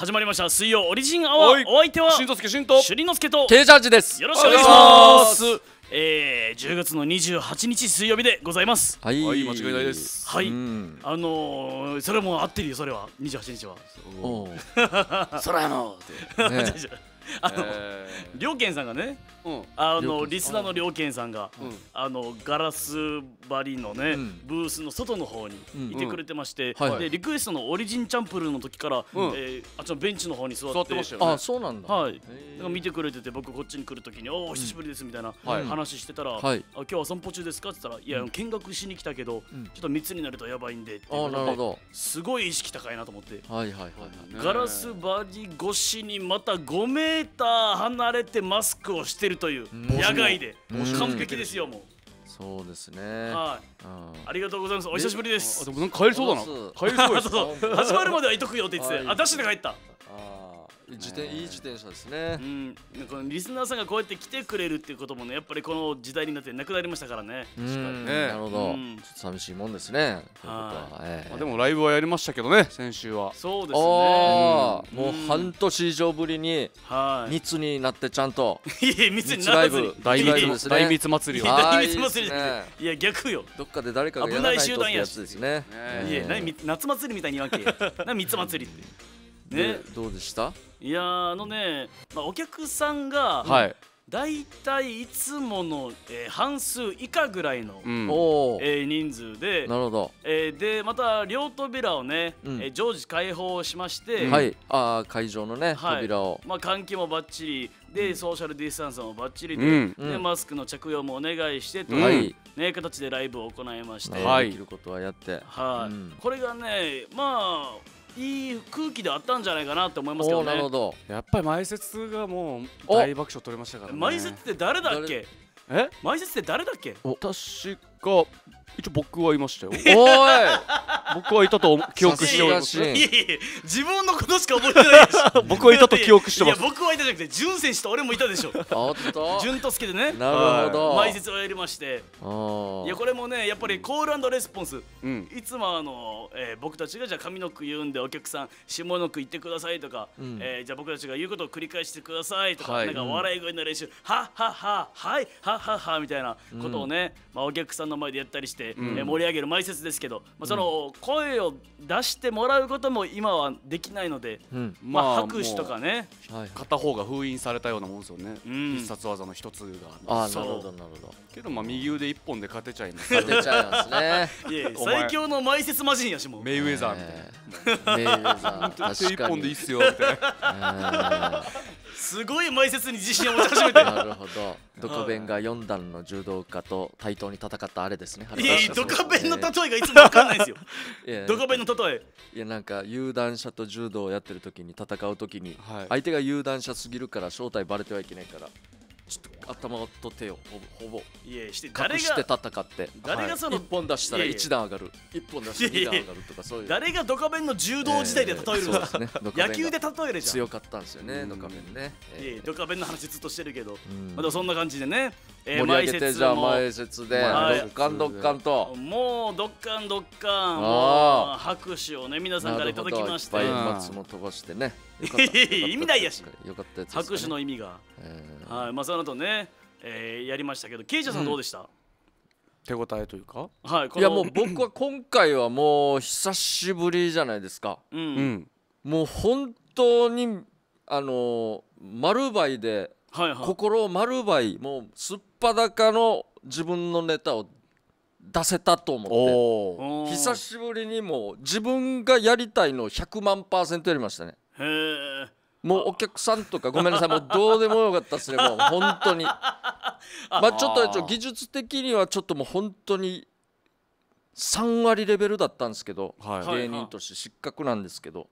始まりました水曜オリジンアワーお相手はしんとすしとしゅりのすけとケイジャージですよろしくお願いしますえー、10月の28日水曜日でございますはい、はい、間違いないですはい、あのー、それも合ってるよそれは28日はおおそらあのっね あの、りょうけんさんがね、うん、あのリスナーのりょうけんさんが、うん、あのガラス張りのね、うん、ブースの外の方にいてくれてまして、はい、でリクエストのオリジンチャンプルーの時から、うん、えー、あちのベンチの方に座って座ってましたよ、ね、あそうなんだはいなんか見てくれてて僕こっちに来る時に「おお久しぶりです」みたいな話してたら「はい、あ今日は散歩中ですか?」って言ったら「いや見学しに来たけど、ちょっと密になるとやばいんで」ってあなるほどすごい意識高いなと思ってはいはいはい、ガラス張り越しにまた5名ーター離れてマスクをしてるという、野外で、完璧ですよ、もう。そうですね。はい、ありがとうございます。お久しぶりです。でも帰りそうだな。帰りそうです。始まるまでは行とくよって言って、あ、ダッシュで帰った。ああ。自転いい自転車ですね、うん、このリスナーさんがこうやって来てくれるっていうこともねやっぱりこの時代になってなくなりましたからね確かにねなるほど、ちょっと寂しいもんですねはい、まあ、でもライブはやりましたけどね先週はそうですね、うん、もう半年以上ぶりに密になってちゃんと 密にならずに大密大密祭りを大密祭りいや逆よどっかで誰かがやない集団やつですねいや夏祭りみたいにわけ な三つ祭りってねどうでしたいやあのね、まあ、お客さんが、はい、大体いつもの、えー、半数以下ぐらいの、うん、えー、人数でなるほど、えー、でまた両扉をね、うん、えー、常時開放しまして、うん、はい、あ会場のね、はい、まあ、換気もばっちりで、ソーシャルディスタンスもばっちりでうん、でマスクの着用もお願いしてという、はい、ね、形でライブを行いまして、はい、できることはやって、はいこれがねまあいい空気であったんじゃないかなって思いますけどねなるほどやっぱり前説がもう大爆笑取れましたからね前説って誰だっけえ前説って誰だっけ確が一応僕はいましたよ。おい僕はいたと記憶しております、いやいや自分のことしか覚えてないでしょ。僕はいたと記憶してます。いや僕はいたじゃなくて、潤選手と俺もいたでしょ。おっと。潤と助でね。なるほど。前説をやりまして。いやこれもね、やっぱりコールレスポンス。うん、いつもあの、えー、僕たちがじゃあ上の句言うんでお客さん下の句言ってくださいとか、うん、えー、じゃあ僕たちが言うことを繰り返してくださいとか、はい、なんか笑い声の練習、ははははいはははみたいなことをね、うん、まあお客さんの前でやったりして、うん、え盛り上げる埋設ですけど、まあ、その声を出してもらうことも今はできないので、うん、まあ、拍手とかね、まあ、片方が封印されたようなもんですよね、うん、必殺技の一つがあなるほどなるほどけどまあ右腕一本で勝てちゃいます勝てちゃいますね 最強の埋設魔人やしもうメイウェザーみたいな、えー、メイウェザー確 一本でいいっすよみたいな すごい前説に自信を持ち始めてなるほどドカベンが4段の柔道家と対等に戦ったあれですねいやいやドカベンの例えがいつも分かんないですよドカベンの例えいやなんか有段者と柔道をやってる時に戦う時に、はい、相手が有段者すぎるから正体バレてはいけないからちょっと頭と手をほぼほぼ隠して戦って誰がその、はい、1本出したら1段上がるい1本出したら2段上がるとかそういう誰がドカベンの柔道時代で例えるの、えーね、野球で例えるじゃん強かったんですよねドカベンね、えー、ドカベンの話ずっとしてるけど、まあ、そんな感じでね、えー、盛り上げてじゃあ前説でドッカンドッカンともうドッカンドッカン拍手をね皆さんからいただきましていっぱい松も飛ばしてね、意味ないやしよかったやつ、ね、拍手の意味が、はいまあその後ね、えー、やりましたけどケイジャさんどうでした、うん、手応えというか、はい、いやもう僕は今回はもう久しぶりじゃないですか、うん、うん、もう本当にあの丸バイで、はいはい、心を丸バイもうすっぱだかの自分のネタを出せたと思って久しぶりにもう自分がやりたいのを100万パーセントやりましたねえもうお客さんとかごめんなさいもうどうでもよかったですねもう本当に まあちょっと技術的にはちょっともう本当に3割レベルだったんですけど、芸人として失格なんですけど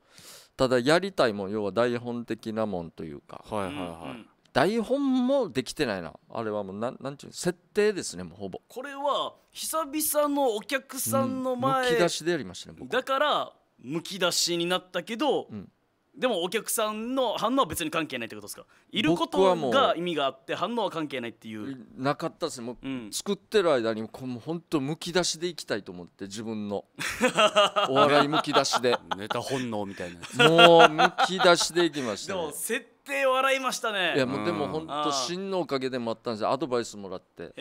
ただやりたいもん要は台本的なもんというか、はいはいはい台本もできてないなあれはもうなんなんていう設定ですねもうほぼこれは久々のお客さんの前、むき出しでやりましたねだからむき出しになったけど、うん、でもお客さんの反応は別に関係ないってことですかいることが意味があって反応は関係ないっていうなかったですねもう、うん、作ってる間にもうほんとむき出しでいきたいと思って自分の お笑いむき出しでネタ本能みたいなもうむき出しでいきました、ね、でも設定笑いましたねいやもうでもほんと真のおかげでもあったんですアドバイスもらって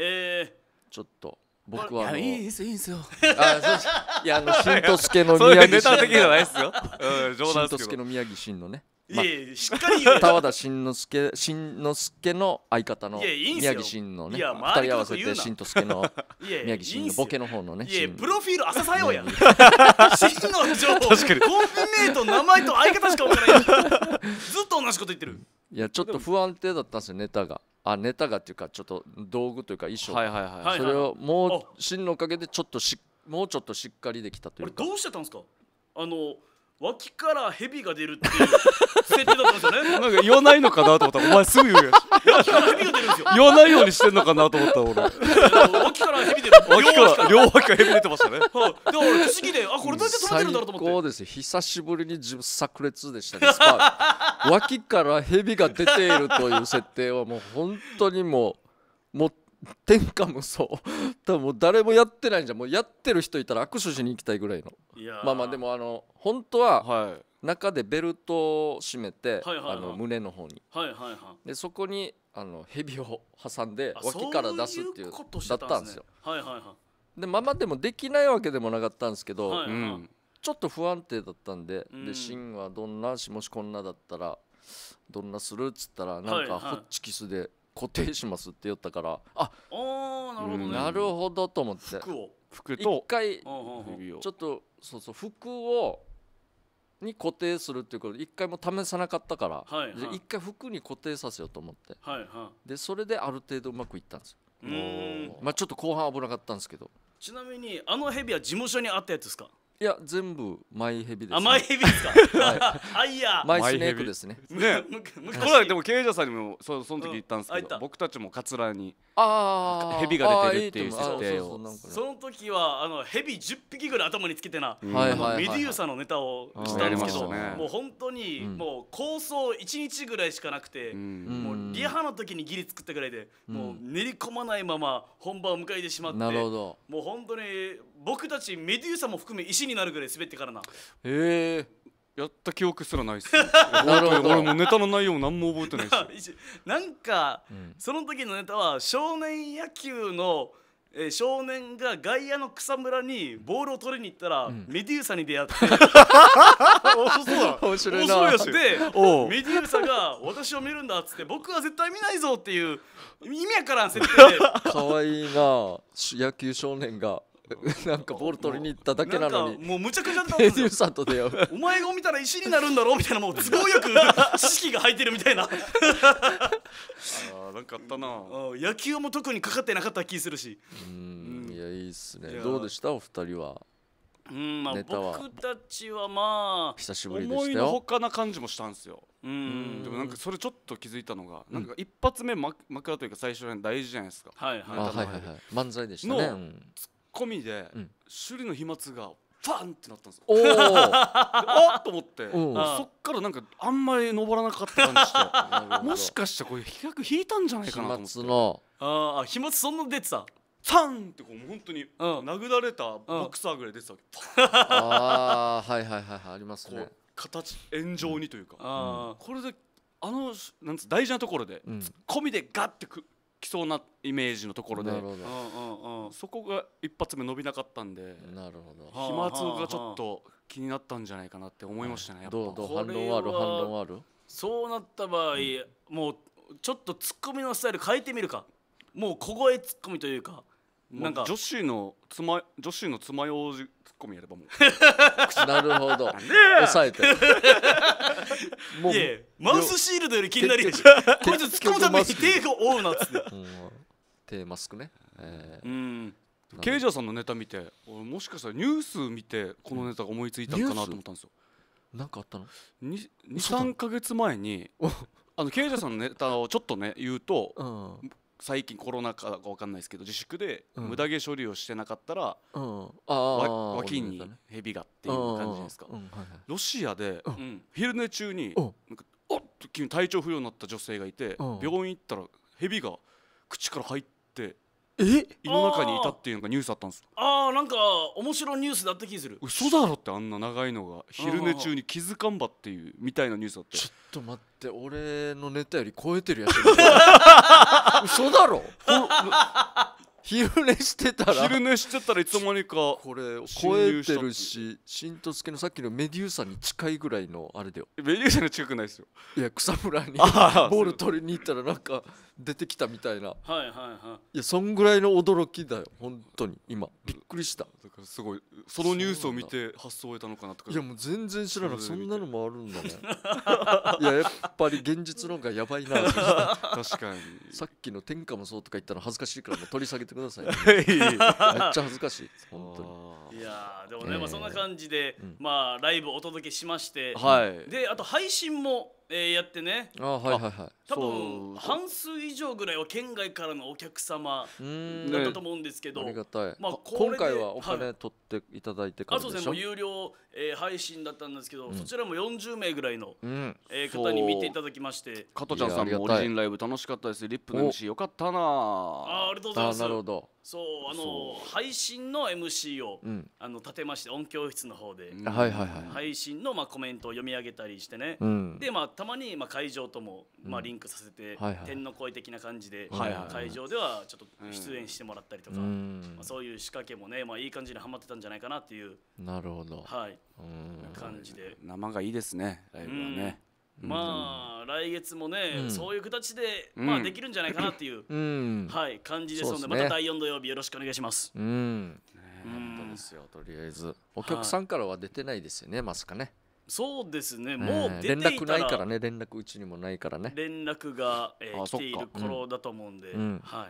ちょっと僕はあのいいですいいですよあそういやあの新とすけの宮城タじゃないですよ。ん、新とすけの宮城真のねいやしっかり言う田和田新之助新之助の相方のん宮城のねいや二周り人合わせて新之の宮城真んのボケの方のねいやプロフィール浅さようや。の情報、コンビ名と名前と相方しかからない。ずっと同じこと言ってる。いやちょっと不安定だったんですよネタがあネタがっていうかちょっと道具というか衣装、はいはいはい、それをもう真のおかげでちょっとしもうちょっとしっかりできたというか。どうしてたんですかあの脇から蛇が出るって設定だったんですよね なんか言わないのかなと思ったらお前すぐ言うやし脇から蛇が出るんですよ言わないようにしてんのかなと思った俺脇から蛇出る脇から両脇から蛇出てましたね、はい、で俺不思議であこれどうやっててるんだろうと思って最高です久しぶりに自分炸裂でしたね 脇から蛇が出ているという設定はもう本当にもうも天下無双多分もう誰もやってないんじゃもうやってる人いたら握手しに行きたいぐらいのまあまあでもあの本当は中でベルトを締めて、はいあの胸の方に、はいはいはい、でそこにあの蛇を挟んで脇から出すっていうだったんですよ、はいはいはい、でまあまあでもできないわけでもなかったんですけど、はいはい、うん、ちょっと不安定だったんで「うん、でシンはどんなしもしこんなだったらどんなする?」っつったらなんかホッチキスで。はいはい固定しますって言ったからああ、ね、なるほどと思って服を服と一回ちょっとそうそう服をに固定するっていうこと一回も試さなかったから、ははい、一回服に固定させようと思って、はいはい、でそれである程度うまくいったんですよまあちょっと後半危なかったんですけどちなみにあのヘビは事務所にあったやつですかいや全部マイヘビです、ね、あマイヘビですかはい、あいやマイスネークですねねこれでも経営者さんにもそその時言ったんですけど、うん、僕たちもカツラにあヘビが出てるっていう設定をその時はあのヘビ10匹ぐらい頭につけてな、うん、あの、はいはい、メディウサのネタをしたんですけど、ね、もう本当に、うん、もう構想1日ぐらいしかなくて、もうリハの時にギリ作ったぐらいで、もう練り込まないまま本番を迎えてしまってなるほどもう本当に僕たちメデューサも含め石になるぐらい滑ってからなえー、やった記憶すらないっす、ね、俺もネタの内容何も覚えてないっす なんか、うん、その時のネタは少年野球のえー、少年が外野の草むらにボールを取りに行ったら、うん、メデューサに出会って 面白いな面白いメデューサが「私を見るんだ」っつって「僕は絶対見ないぞ」っていう意味やからん設定でかわいいな野球少年が なんかボール取りに行っただけなのにもうむちゃくちゃだったデューと出会う お前が見たら石になるんだろうみたいなもう都合よく知識が入ってるみたいなあーなんかあったな野球も特にかかってなかった気するしうんいやいいっすねどうでしたお二人はうんまあ、僕たちはまあ久しぶりで思いのほかな感じもしたんですようんでもなんかそれちょっと気づいたのが、うん、なんか一発目ま枕というか最初に大事じゃないですか、はいはいはいはい、はい、漫才でしたねの込みで、うん、首里の飛沫がファンってなったんですよ。お あっと思って、うん、そっからなんかあんまり登らなかった感じして もしかしてこれ飛躍引いたんじゃないかなと思って飛沫ああ飛沫そんな出てたファンってこう本当に殴られたボクサーぐらい出てたわけ、うん、ああはいはいはいはいありますね形炎上にというか、うん、これであのなんつ大事なところで、うん、ツッコミでガッてくきそうなイメージのところでそこが一発目伸びなかったんでなるほど飛沫がちょっと気になったんじゃないかなって思いましたね、やっぱどうどう反ある反あるそうなった場合、うん、もうちょっとツッコミのスタイル変えてみるかもう小声ツッコミというかなんか女子のつま女子のつまようじッコミやればもう なるほど抑えて もうマウスシールドより気になりでしこいつ突っ込むために手を負うなっつって、うん、手マスクね、えー、うんケイジャーさんのネタ見て俺もしかしたらニュース見てこのネタが思いついたかなと思ったんですよ何かあったの23か月前にあのケイジャーさんのネタをちょっとね言うと、うん、最近コロナ禍か分かんないですけど自粛で無駄毛処理をしてなかったら、うん、脇に蛇がっていう感じですか、ロシアで、昼寝中におっと急に体調不良になった女性がいて、病院行ったら蛇が口から入ってえ胃の中にいたっていうのがニュースあったんですああなんか面白いニュースだった気する嘘だろってあんな長いのが昼寝中に気づかんばっていうみたいなニュースだってちょっと待って俺のネタより超えてるやつ 嘘だろ昼寝してたら昼寝してたらいつの間にかこれ超えてるし新十助のさっきのメデューサに近いぐらいのあれだよメデューサに近くないですよいや草むらにボール取りに行ったらなんか出てきたみたいなはいはいはいいやそんぐらいの驚きだよ本当に今びっくりしただからすごいそのニュースを見て発想を得たのかなとかいやもう全然知らないそんなのもあるんだね いややっぱり現実論がやばいな確かにさっきの天下もそうとか言ったら恥ずかしいからもう取り下げてください、ね、めっちゃ恥ずかしい本当にいやでもね、まあ、そんな感じで、まあ、ライブお届けしまして、はい、であと配信もえー、やってねあはいはいはい多分半数以上ぐらいは県外からのお客様だったと思うんですけど、ね、ありがたい、まあ、今回はお金取って、はいていただいてからあそうですねもう有料、えー、配信だったんですけど、そちらも40名ぐらいの、うんえー、方に見ていただきまして加藤ちゃんさんもオリジンライブ楽しかったですリップの MC よかったなあありがとうございますなるほどそうあの配信の MC を、うん、あの立てまして音響室の方で、うん、はいはいはい、配信の、まあ、コメントを読み上げたりしてね、うん、で、まあ、たまに、まあ、会場とも、まあ、リンクさせて、はいはい、天の声的な感じで、はいはい、会場ではちょっと出演してもらったりとか、うんまあ、そういう仕掛けもね、まあ、いい感じにはまってたんじゃないかなっていうなるほど、はい、感じで生がいいですねライブはね、うん、まあ来月もね、うん、そういう形で、まあ、できるんじゃないかなっていう、うん、はい、感じですので、ね、また第四土曜日よろしくお願いします。うん、本当ですよとりあえずお客さんからは出てないですよね、はい、まさかね。そうですね、もう出連絡ないからね、連絡うちにもないからね。連絡が、えー、来ている頃だと思うんで、うん、は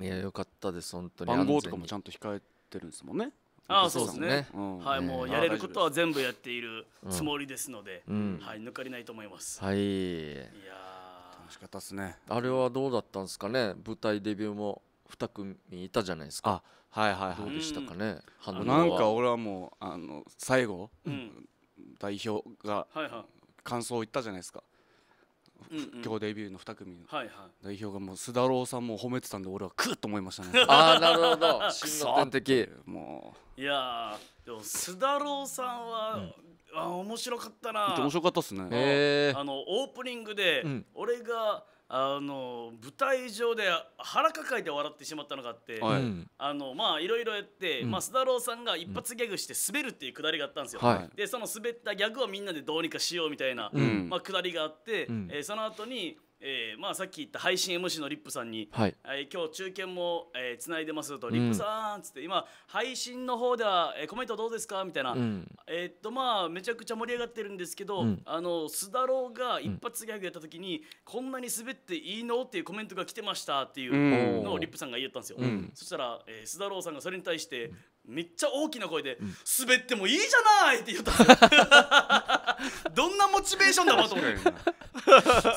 い。いや、よかったです、本当に。番号とかもちゃんと控えてるんですもんね。ああそうですね、ね、はい、もうやれることは全部やっているつもりですので、うん、はい抜かりないと思います、はいいや楽しかったですねあれはどうだったんですかね舞台デビューも2組いたじゃないですかはいはいどうでしたかね、うん、なんか俺はもうあの最後、うん、代表が感想を言ったじゃないですか、今日デビューの2組の代表がもう須田郎さんも褒めてたんで俺はクッと思いましたね ああなるほど 新論点的もういやでも須田郎さんは、うんあ面白かったな面白かったっすねあのオープニングで、俺があの舞台上で腹抱えて笑ってしまったのがあって、はい、あのまあいろいろやって、うん、まあ須田郎さんが一発ギャグして滑るっていうくだりがあったんですよ、はい、でその滑ったギャグをみんなでどうにかしようみたいな、うん、まあくだりがあって、うん、えー、その後にえーまあ、さっき言った配信 MC のリップさんに、はいえー、今日中堅もつな、えー、いでますと、うん、リップさんっつって今配信の方では、えー、コメントどうですかみたいな、うん、えー、っとまあめちゃくちゃ盛り上がってるんですけど、うん、あの須田郎が一発ギャグやった時に、こんなに滑っていいのっていうコメントが来てましたっていうのをリップさんが言ったんですよ、そしたら、えー、須田郎さんがそれに対して、めっちゃ大きな声で「滑ってもいいじゃない!」って言ったん どんなモチベーションだろうと思って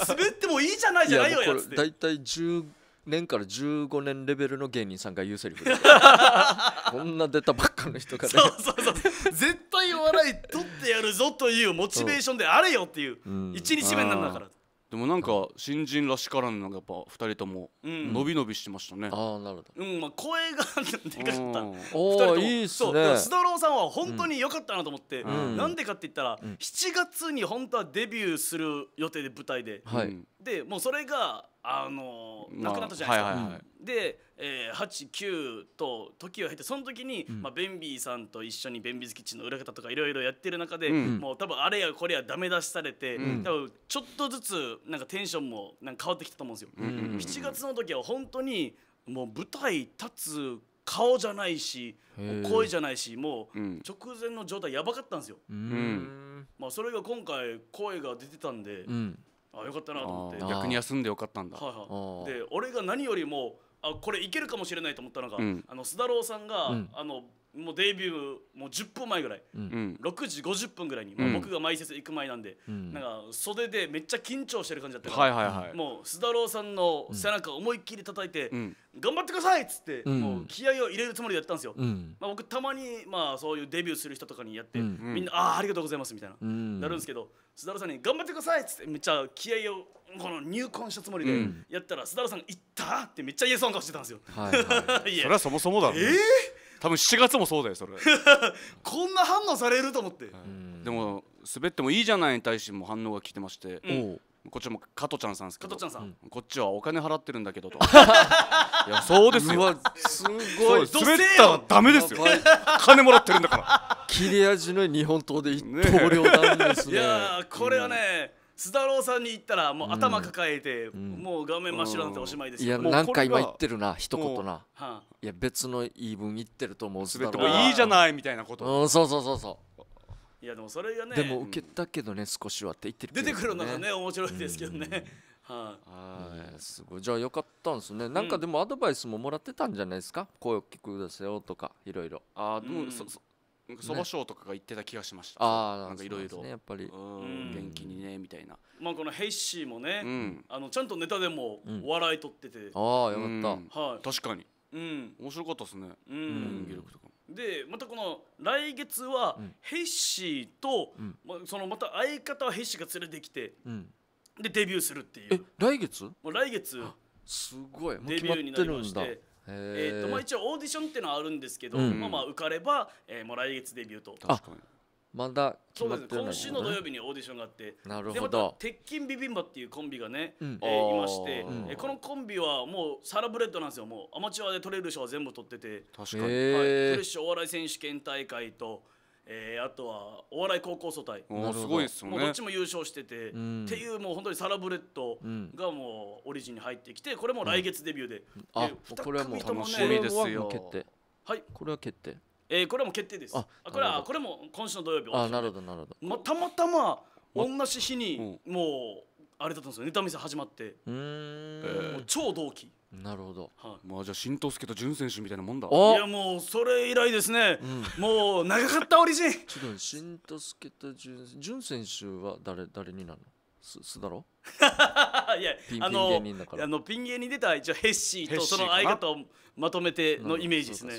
滑ってもいいじゃないじゃないよやつって大体10年から15年レベルの芸人さんが言うセリフ こんな出たばっかの人がそうそうそう 絶対お笑い取ってやるぞというモチベーションであれよっていう1日目なんだからでもなんか新人らしからぬなんかやっぱ2人とも伸び伸びしましたね、ああなるほど、うんまあ、声がでかかったおおいいっすねそうだから須田さんは本当に良かったなと思って、うん、なんでかって言ったら、うん、7月に本当はデビューする予定で舞台で、はい、でもうそれがあのなくなったじゃないですか、はいはいはいで、えー、89と時を経てその時に、うん、まあ、ベンビーさんと一緒にベンビーズキッチンの裏方とかいろいろやってる中で、うん、もう多分あれやこれやダメ出しされて、うん、多分ちょっとずつなんかテンションもなんか変わってきたと思うんですよ。うんうんうん、7月の時は本当にもう舞台立つ顔じゃないし声じゃないしもう直前の状態やばかったんですよ。まあ、それが今回声が出てたんで、あよかったなと思って逆に休んでよかったんだ、はいはい、で俺が何よりもあこれいけるかもしれないと思ったのが、うん、あの須田郎さんが、うん、あのもうデビューもう10分前ぐらい、うん、6時50分ぐらいに、まあ、僕が毎節行く前なんで、うん、なんか袖でめっちゃ緊張してる感じだったから、もう須田郎さんの背中を思いっきり叩いて、頑張ってくださいっつって、もう気合を入れるつもりでやったんですよ、まあ、僕たまに、まあ、そういうデビューする人とかにやって、みんな「ああありがとうございます」みたいな、なるんですけど須田郎さんに「頑張ってください」っつってめっちゃ気合をこの入婚したつもりでやったら、須田さんが「行った!」ってめっちゃ言えそうな顔してたんですよ。はいはい、それはそもそもだろね、えー、多分7月もそうだよそれ こんな反応されると思って、でも滑ってもいいじゃないに対しても反応が来てまして、うんこっちも加トちゃんさんですけど、ゃん、こっちはお金払ってるんだけどと いやそうですよすごい滑ったらダメですよ金もらってるんだから切れ味の日本刀で一刀両断ですねいやこれはね、うん須田郎さんに行ったらもう頭抱えて、うん、もう画面真っ白なんておしまいですいやなんか今言ってるな一言な、はあ、いや別の言い分言ってると思うすべてもいいじゃないみたいなこと、うん、そうそうそうそういやでもそれがねでも受けたけどね、うん、少しはって言ってる、ね、出てくるのがね面白いですけどね、はあ、はいすごいじゃあよかったんですねなんかでもアドバイスももらってたんじゃないですか、声を聞くだすよとかいろいろああどう、うん、そそなんかそば賞とかが言ってた気がしました、ね、ああなんかいろいろやっぱり、元気にねみたいなまあこのヘイシーもね、うん、あのちゃんとネタでも笑いとってて、うん、ああよかった、はい、確かに、うん、面白かったですね、演技力とかでまたこの来月はヘイシーと、まあ、そのまた相方はヘイシーが連れてきて、でデビューするっていうえ来月来月すごいデビューになりましてえーとまあ、一応オーディションっていうのはあるんですけど、うん、まあ、まあ受かれば、えー、もう来月デビューと確かにまだ決まってる、ね、今週の土曜日にオーディションがあってなるほど鉄筋ビビンバっていうコンビがね、うん、えー、いまして、うん、えー、このコンビはもうサラブレッドなんですよもうアマチュアで取れる賞は全部取ってて確かに、はい、フレッシュお笑い選手権大会とえー、あとはお笑い高校総体すごいですよねどっちも優勝してて、うん、っていうもう本当にサラブレッドがもうオリジンに入ってきてこれも来月デビューで、うん、あこれはもう楽しみですよ決定はいこれは決定えー、これも決定ですあこれはこれも今週の土曜日あなるほどなるほど、ま、たまたま同じ日にもうあれだったんですよネタ見せ始まってもう超同期なるほど、はい、まあじゃあ新藤助と準選手みたいなもんだいやもうそれ以来ですね、うん、もう長かったオリジンちょっと新藤助と準準選手は誰誰になるのすすだろ いやあのあのピン芸人出た一応ヘッシーとその相方をまとめてのイメージですね。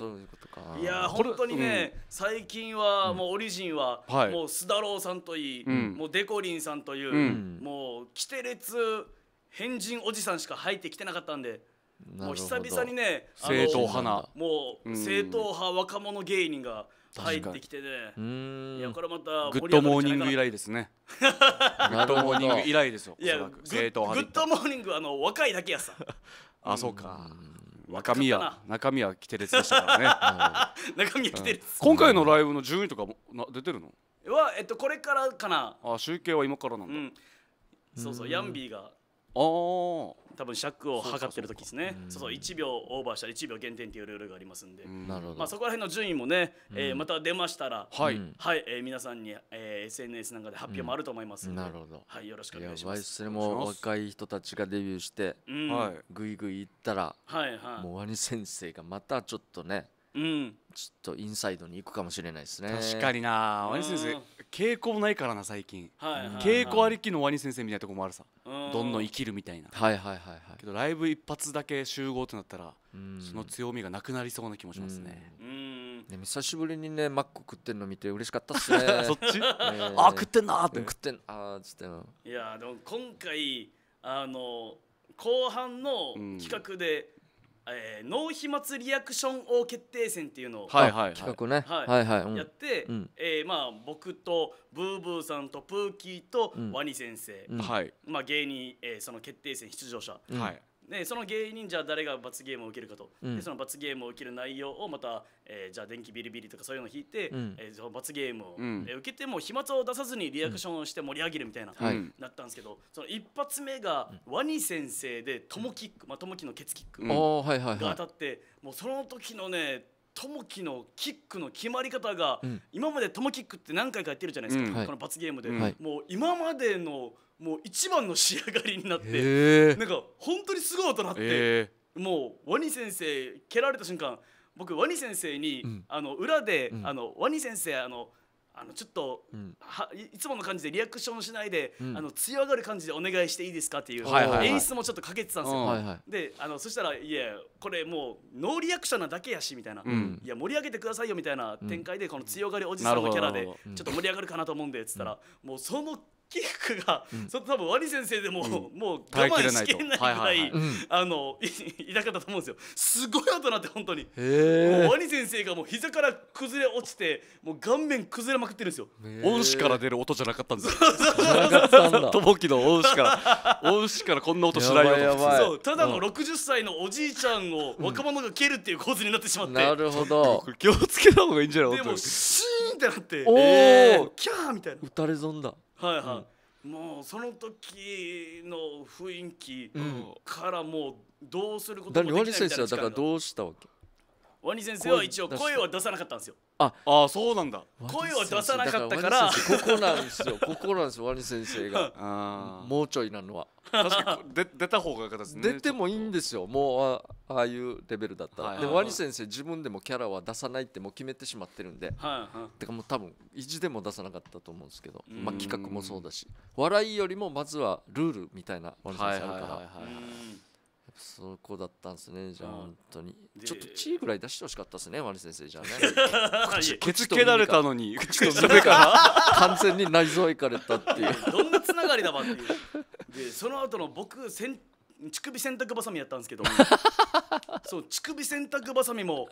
いや本当にね、うん、最近はもうオリジンは、うん、もうだろうさんといい、うん、もうデコリンさんという、もうキテレツ変人おじさんしか入ってきてなかったんで。もう久々にね正統派なもう正統派若者芸人が入ってきてねいやこれまたグッドモーニング以来ですねグッドモーニング以来ですよいやグッドモーニングあの若いだけやさ あそうか若宮中宮来てるでしからね 中宮来てる、今回のライブの順位とかもな出てるのはえっとこれからかなあ集計は今からなんだ、そうそうヤンビーが多分尺を測ってる時ですねそうそう1秒オーバーしたら1秒減点っていうルールがありますんで、まあ、そこら辺の順位もね、えー、また出ましたら、はい、はいえー、皆さんに、えー、SNS なんかで発表もあると思いますなるほど、はい、よろしくお願いしますそれも若い人たちがデビューして、はい、ぐいぐいいったら、はいはい、もうワニ先生がまたちょっとねうん、ちょっとインサイドに行くかもしれないですね確かになワニ先生傾向ないからな最近、はいはい、傾向ありきのワニ先生みたいなとこもあるさんどんどん生きるみたいなはいはいはい、はい、けどライブ一発だけ集合ってなったらその強みがなくなりそうな気もしますねうんね久しぶりにねマック食ってんの見て嬉しかったっすね そっち、えー、あ食ってんなって食ってんあっつっていやでも今回あの後半の企画で、うんえー、脳飛沫リアクション王決定戦っていうのを、はいはいはい、企画ね、はいはいはい、うん、やって、うん、えー、まあ、僕とブーブーさんとプーキーとワニ先生、うん、まあ、芸人、えー、その決定戦出場者、はい、でその芸人じゃあ誰が罰ゲームを受けるかと、うん、でその罰ゲームを受ける内容をまた、えー、じゃあ電気ビリビリとかそういうのを引いて、うん、えー、その罰ゲームを、うん、えー、受けても飛沫を出さずにリアクションをして盛り上げるみたいな、うん、なったんですけどその一発目がワニ先生でトモキック、まあ、トモキのケツキックが当たって、もうその時のねトモキのキックの決まり方が、今までトモキックって何回かやってるじゃないですか、この罰ゲームで、もう今までのもう一番の仕上がりになって、なんか本当にすごい音なって、もうワニ先生蹴られた瞬間僕ワニ先生に、あの裏で、あのワニ先生あのあのちょっと、はいつもの感じでリアクションしないで、あの強がる感じでお願いしていいですかっていう、演出もちょっとかけてたんですよ、であのそしたら「いやこれもうノーリアクションなだけやし」みたいな、いや盛り上げてくださいよ」みたいな展開で、この強がりおじさんのキャラでちょっと盛り上がるかなと思うんでっつったら、もうそのキックが、うん、そ多分ワニ先生でも、うん、もう我慢しきれないぐらい、はいはい、あの痛かったと思うんですよすごい音なって本当にワニ先生がもう膝から崩れ落ちてもう顔面崩れまくってるんですよ恩師から出る音じゃなかったんですよとぼきの恩師から恩師 からこんな音しないよそうただの60歳のおじいちゃんを 若者が蹴るっていう構図になってしまって、うん、なるほど気をつけた方がいいんじゃないでもシーンってなっておおキャーみたいな打たれ損だはいはい、もうその時の雰囲気からもうどうすることもできないみたいなだからどうしたわけワニ先生は一応声は出さなかったんですよああそうなんだ声は出さなかったからここなんですよ ここなんですよワニ先生がもうちょいなのは確かに出出た方がよかったですね出てもいいんですよもうああいうレベルだったら、はいはいはい、でワニ先生自分でもキャラは出さないってもう決めてしまってるんで、はいはい、てかもう多分意地でも出さなかったと思うんですけど、まあ、企画もそうだし笑いよりもまずはルールみたいなワニ先生あるから、はいはいはいはいそこだったんですね、じゃあ、本当に。ちょっとチーぐらい出してほしかったですね、マリ先生、じゃあね。ケ ツけられたのに、口と耳から完全に内臓いかれたっていう。どんなつながりだばっていう。で、その後の僕、せん乳首洗濯ばさみやったんですけど、そう乳首洗濯ばさみも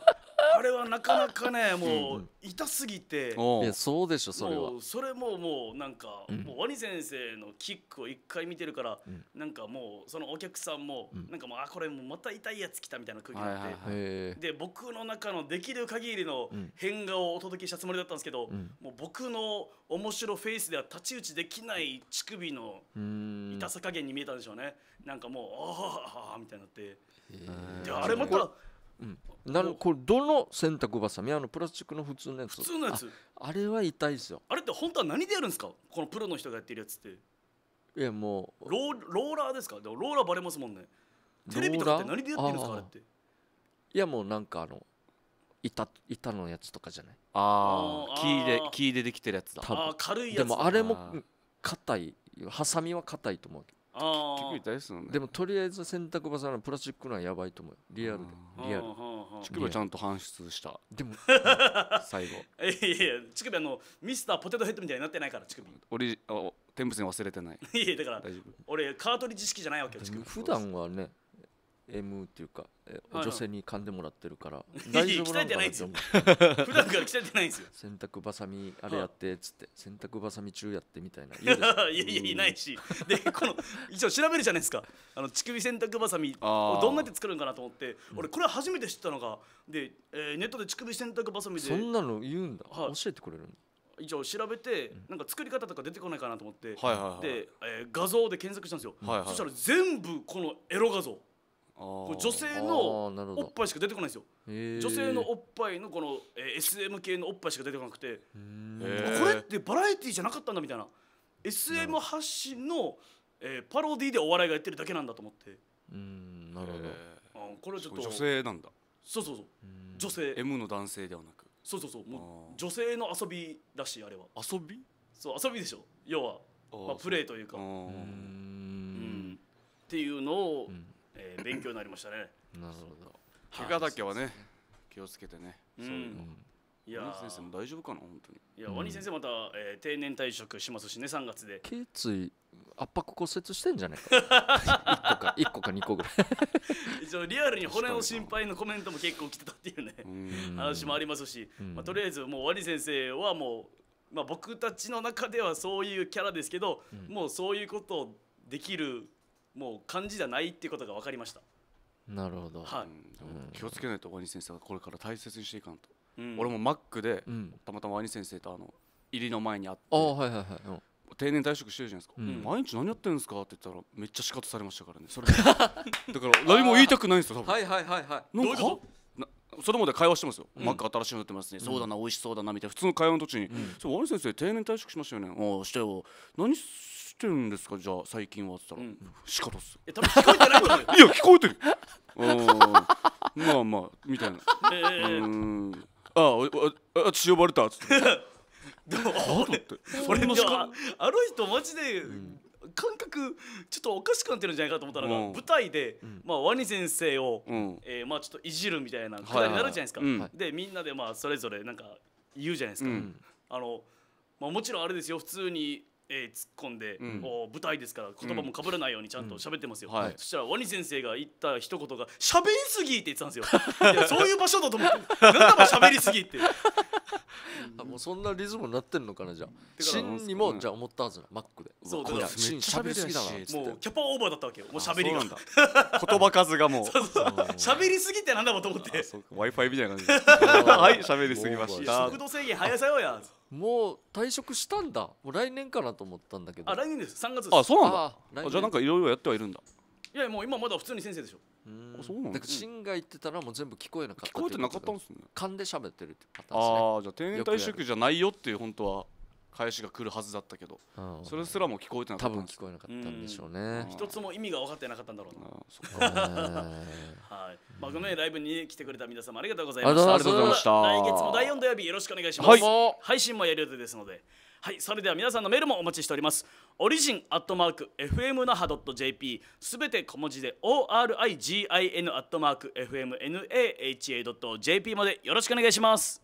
あれはなかなかねもう痛すぎて、いやそうでしょそれはもうそれももうなんか、もうワニ先生のキックを一回見てるから、なんかもうそのお客さんも、なんかもうあこれもまた痛いやつ来たみたいな空気になって、で僕の中のできる限りの変顔をお届けしたつもりだったんですけど、もう僕の面白フェイスでは太刀打ちできない乳首の痛さ加減に見えたんでしょうねなんかもうああみたいになってであれまたうん、なるこれどの洗濯ばさみあのプラスチックの普通のやつ普通のやつあれは痛いですよあれって本当は何でやるんですかこのプロの人がやってるやつっていやもうローローラーですかでもローラーバレますもんねテレビとかって何でやってるんですかあれっていやもうなんかあの板板のやつとかじゃないああ木で木でできてるやつだあ軽いやつでもあれも硬いハサミは硬いと思うけどああでもとりあえず洗濯ばさのプラスチックのはやばいと思うリアルでリアル乳首はちゃんと搬出したでも最後 いやいや乳首あのミスターポテトヘッドみたいになってないから乳首俺あ天物に忘れてないいやだから俺カートリッジ式じゃないわけよ普段はね M っていうか、えはい女性に噛んでもらってるから 大丈夫なのかなって思う 普段から鍛えてないんですよ洗濯ばさみあれやってっつって洗濯ばさみ中やってみたいないいいですやいやいないしでこの一応調べるじゃないですかあの乳首洗濯ばさみをどんなって作るんかなと思って俺これ初めて知ったのがで、えーネットで乳首洗濯ばさみでそんなの言うんだ、はい教えてくれるんだ以上調べて、なんか作り方とか出てこないかなと思って、はいはいはいで、えー画像で検索したんですよ、はいはいそしたら全部このエロ画像これ女性のおっぱいしか出てこないんですよ女性のおっぱいのこの、えー、SM 系のおっぱいしか出てこなくてこれってバラエティーじゃなかったんだみたいな SM 発信の、えー、パロディでお笑いがやってるだけなんだと思ってうんなるほどあこれはちょっと女性なんだそうそうそう女性 M の男性ではなくそうそうそうもう女性の遊びだしあれは遊びそう遊びでしょ要はまあ、プレーというかうんっていうのを、えー、勉強になりましたねなるほど怪我だけはね、気をつけてね、うん、ういうの、うんいや先生も大丈夫かな本当にいやワニ先生また、えー、定年退職しますしね3月で頸椎圧迫骨折してんじゃねいか1 個か一個か二個ぐらい一応リアルに骨の心配のコメントも結構来てたっていうね話もありますし、まあ、とりあえずもうワニ先生はもう、まあ、僕たちの中ではそういうキャラですけど、うん、もうそういうことをできるもう感じじゃないっていうことが分かりましたなるほど、はい、気をつけないとワニ先生はこれから大切にしていかんと、うん、俺もマックで、たまたまワニ先生とあの入りの前に会ってあ、はいはいはい、うん定年退職してるじゃないですか、うん、毎日何やってるんですかって言ったらめっちゃ仕方されましたからねそれ だから何も言いたくないんですよ多分はいはいはいはいなんかそれまで会話してますよ、マック新しいのってますね、そうだな美味しそうだなみたいな普通の会話の途中に、そうワニ先生定年退職しましたよねああしてよ何してるんですかじゃあ最近はって言ったら、仕方っす いや聞こえてるあこまあまあみたいな、えー、うんああああ血呼ばれたっつって どうってそれあの人マジで、うん感覚ちょっとおかしくなってるんじゃないかと思ったのが、舞台で、まあ、ワニ先生を、うえまあ、ちょっといじるみたいなくだりになるじゃないですか、でみんなでまあそれぞれなんか言うじゃないですか、あのまあ、もちろんあれですよ普通にえー、突っ込んで、うん、お舞台ですから言葉もかぶらないようにちゃんと喋ってますよ、うんはい、そしたらワニ先生が言った一言が「しゃべりすぎ!」って言ってたんですよ そういう場所だと思って「なんだかしゃべりすぎ!」って あもうそんなリズムになってんのかなじゃあシにも、じゃあ思ったはずなマックでそうだからしゃべりすぎだなもうキャパオーバーだったわけよもうしゃべりだ言葉数がもうしゃべりすぎってなんだろうと思って w i f i みたいな感じで はいしゃべりすぎました速度制限早さようやもう退職したんだもう来年かなと思ったんだけどあ来年です3月ですあそうなんだあじゃあなんかいろいろやってはいるんだいやもう今まだ普通に先生でしょうんそうなんだから芯が言ってたらもう全部聞こえなかった聞こえてなかったんですね勘で喋ってるってパターンですねああじゃあ定年退職じゃないよっていう本当は返しが来るはずだったけど、それすらも聞こえてなかった多分聞こえなかったんでしょうね一つも意味が分かってなかったんだろうなはいまあごめんライブに来てくれた皆様ありがとうございましたありがとうございました来月も第4土曜日よろしくお願いします、配信もやる予定ですのではい、それでは皆さんのメールもお待ちしております。オリジンアットマーク FM n a ドット JP すべて小文字で ORIGIN アットマーク FMNAHA ドット JP までよろしくお願いします。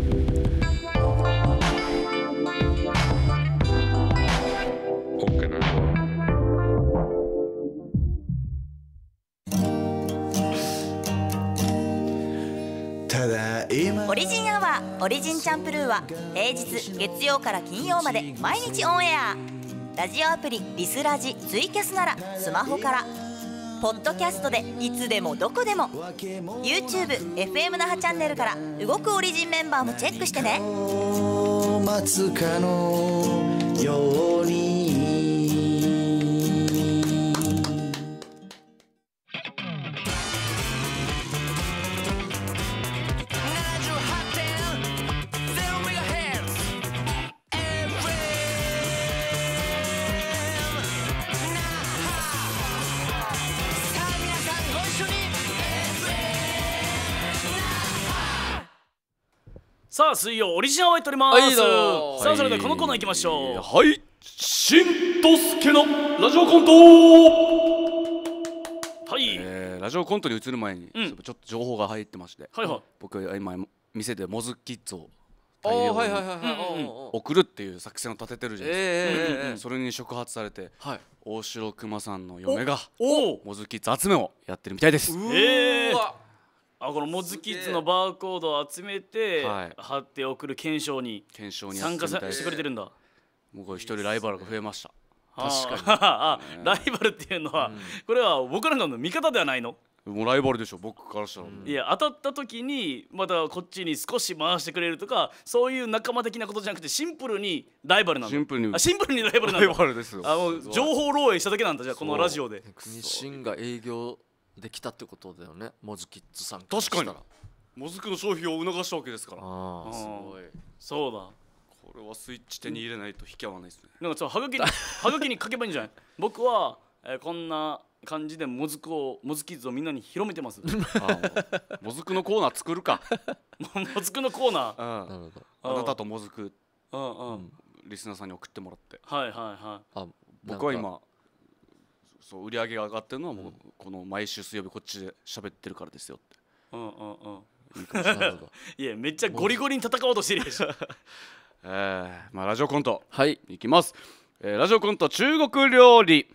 オリジンアワーオリジンチャンプルーは平日月曜から金曜まで毎日オンエアラジオアプリリスラジツイキャスならスマホからポッドキャストでいつでもどこでも YouTubeFM 那覇チャンネルから動くオリジンメンバーもチェックしてね「待つかのように」さあ水曜オリジナルをやっておりますはいどうもさあそれではこのコーナーいきましょうはいしんとすけのラジオコントはい、えーラジオコントに移る前に、うんちょっと情報が入ってまして、はいはい僕は今店でモズキッズをあ大はいはいはいはいうん送るっていう作戦を立ててるじゃないですか、えええええそれに触発されてはい大城くまさんの嫁がおおモズキッズ集めをやってるみたいですうーわあこのモズキッズのバーコードを集めて貼って送る検証に検証に参加さやいしてくれてるんだ僕一人ライバルが増えました確かに ライバルっていうのは、これは僕らの味方ではないのもうライバルでしょ僕からしたらもういや当たった時にまたこっちに少し回してくれるとかそういう仲間的なことじゃなくてシンプルにライバルなんシンプルにあシンプルにライバルなんライバルですよあもう情報漏洩しただけなんだじゃあこのラジオで日清が営業できたってことだよねモズキッズさん確かにモズクの消費を促したわけですからああすごいそうだこれはスイッチ手に入れないと引き合わないですね、なんかそうはがきにはが に書けばいいんじゃない僕は、えー、こんな感じでモズクをモズキッズをみんなに広めてます モズクのコーナー作るか モズクのコーナー、うん、あなたとモズク、うんうん、リスナーさんに送ってもらってはいはいはいあ僕は今そう売り上げが上がってるのはもうこの毎週水曜日こっちで喋ってるからですよってうんうんうんいいかもしれない いやめっちゃゴリゴリに戦おうとしてるでしょえー、まあラジオコントはいいきます、えー、ラジオコント中国料理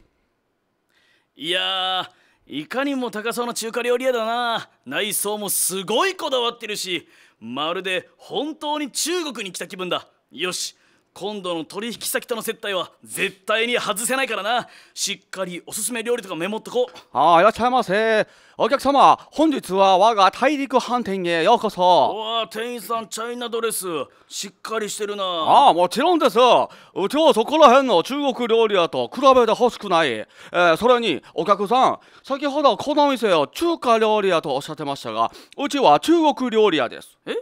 いやいかにも高そうな中華料理屋だな内装もすごいこだわってるしまるで本当に中国に来た気分だよし今度の取引先との接待は絶対に外せないからなしっかりおすすめ料理とかメモっとこうああいらっしゃいませお客様本日は我が大陸飯店へようこそうわ店員さんチャイナドレスしっかりしてるなああもちろんですうちはそこら辺の中国料理屋と比べてほしくない、えー、それにお客さん先ほどこの店を中華料理屋とおっしゃってましたがうちは中国料理屋ですえ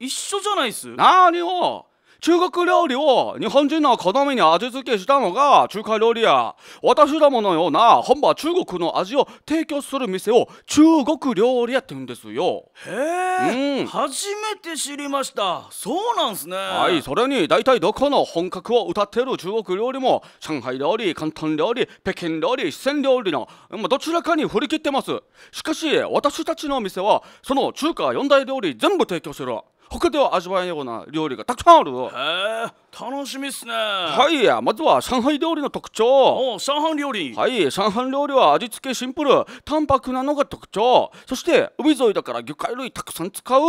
一緒じゃないっす何を中国料理を日本人の好みに味付けしたのが中華料理や私どものような本場中国の味を提供する店を中国料理やって言うんですよへえ、うん、初めて知りましたそうなんすねはいそれに大体どこの本格を歌ってる中国料理も上海料理広東料理北京料理四川料理の、まあ、どちらかに振り切ってますしかし私たちの店はその中華四大料理全部提供する他では味わえないような料理がたくさんあるへえ楽しみっすねはいまずは上海料理の特徴上海料理はい上海料理は味付けシンプル淡白なのが特徴そして海沿いだから魚介類たくさん使う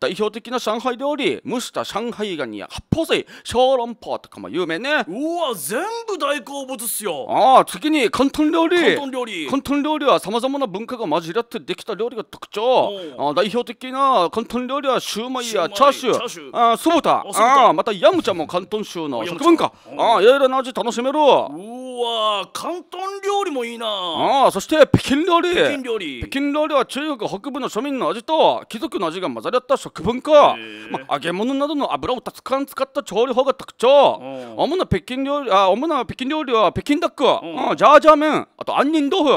代表的な上海料理蒸した上海ガニや八宝菜小籠包とかも有名ねうわ全部大好物っすよああ次に広東料理広東料理広東料理はさまざまな文化が混じり合ってできた料理が特徴あ代表的な広東料理はシューマイやチャーシューあ酢豚あまたヤムチャも広東州の食文化ああいろいろな味楽しめるうわ広東料理もいいなああそして北京料理北京料理北京料理は中国北部の庶民の味と貴族の味が混ざり合った食文化、まあ、揚げ物などの油をたくさん使った調理法が特徴主な北京料理あ主な北京料理は北京ダックジャージャー麺あと杏仁豆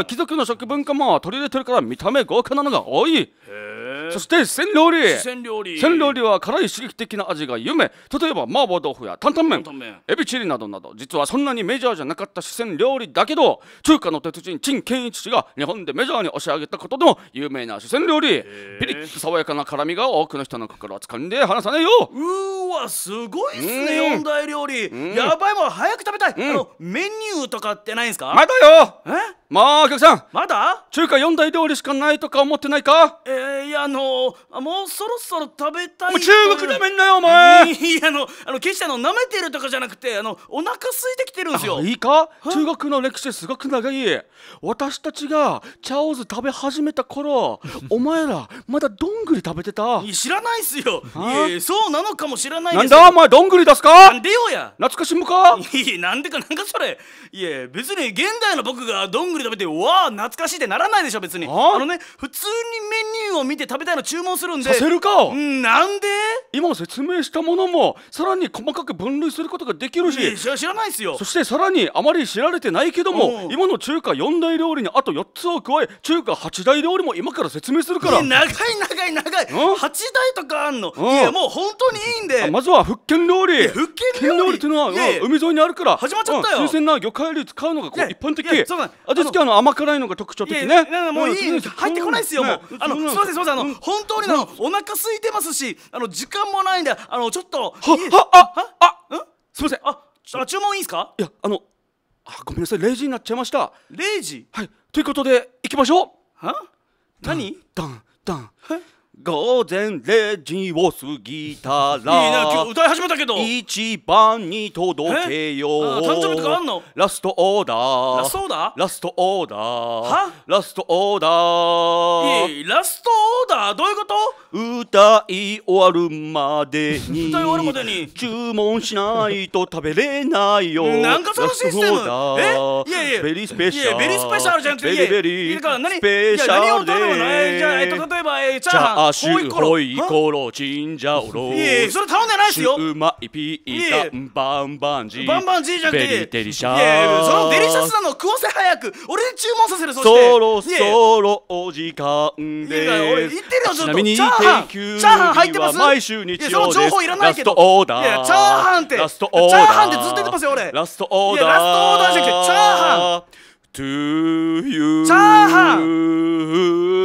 腐貴族の食文化も取り入れてるから見た目豪華なのが多いへえそして四川料理四川料理四川料理は辛い刺激的な味が有名例えば麻婆豆腐や担々麺担々麺エビチリなどなど実はそんなにメジャーじゃなかった四川料理だけど中華の鉄人陳建一氏が日本でメジャーに押し上げたことでも有名な四川料理ピリッと爽やかな辛みが多くの人の心を掴んで離さないようわすごいっすね四大料理やばいもん早く食べたいあのメニューとかってないんすかまだよえまあお客さんまだ中華四大料理しかないとか思ってないかえー、いやのもうそろそろ食べたい中国だめんなよお前いやあのあの決してあの舐めてるとかじゃなくてあのお腹空いてきてるんですよいいか中国の歴史すごく長い私たちがチャオズ食べ始めた頃 お前らまだどんぐり食べてた知らないっすよそうなのかもしれないなんだお前どんぐり出すかなんでよや懐かしむかいやなんでかなんかそれいや別に現代の僕がどんぐり食べてわあ懐かしいってならないでしょ別にあのね普通にメニューを見て食べたたいの注文するんでさせるかなんで今説明したものもさらに細かく分類することができるし知らないですよそしてさらにあまり知られてないけども今の中華4大料理にあと4つを加え中華8大料理も今から説明するから、長い長い長い8大とかあんのいやもう本当にいいんでまずは福建料理福建料理っていうのは、海沿いにあるから始まっちゃったよ、新鮮な魚介類使うのがこう一般的味付けは甘辛いのが特徴的ねもういい入ってこないですよもうあのすみませんすみませんあの本当にあのお腹空いてますしあの時間もないんであのちょっとははあああんすみませんああ注文いいですかいやあのあごめんなさい零時になっちゃいました零時はいということで行きましょうは何ダンダンえ午前0時を過ぎたらいいな今日歌い始めたけど一番に届けよう誕生日とかあんのラストオーダーラストオーダーラストオーダーはラストオーダーラストオーダーどういうこと歌い終わるまでに歌い終わるまでに注文しないと食べれないよなんかそのシステムえいやいやベリースペシャルベリースペシャルじゃんベリベリースペシャルいや何を食べもなじゃあ、えっと、例えば、えチャーハンマシュホイコロチンジャオロいそれ頼んでないですようまいピータンバンバンジーバンバンジーじゃベリデリシャいそのデリシャスなの食わせ早く俺に注文させるそしてそろそろお時間でいや俺言ってるよちょっとチャーハンチャーハン入ってます毎週日曜ですその情報いらないけどラストオーダーいやチャーハンってラストオーダーチャーハンってずっと言ってますよ俺ラストオーダーいやラストオーダーじゃなくてチャーハンチャーハン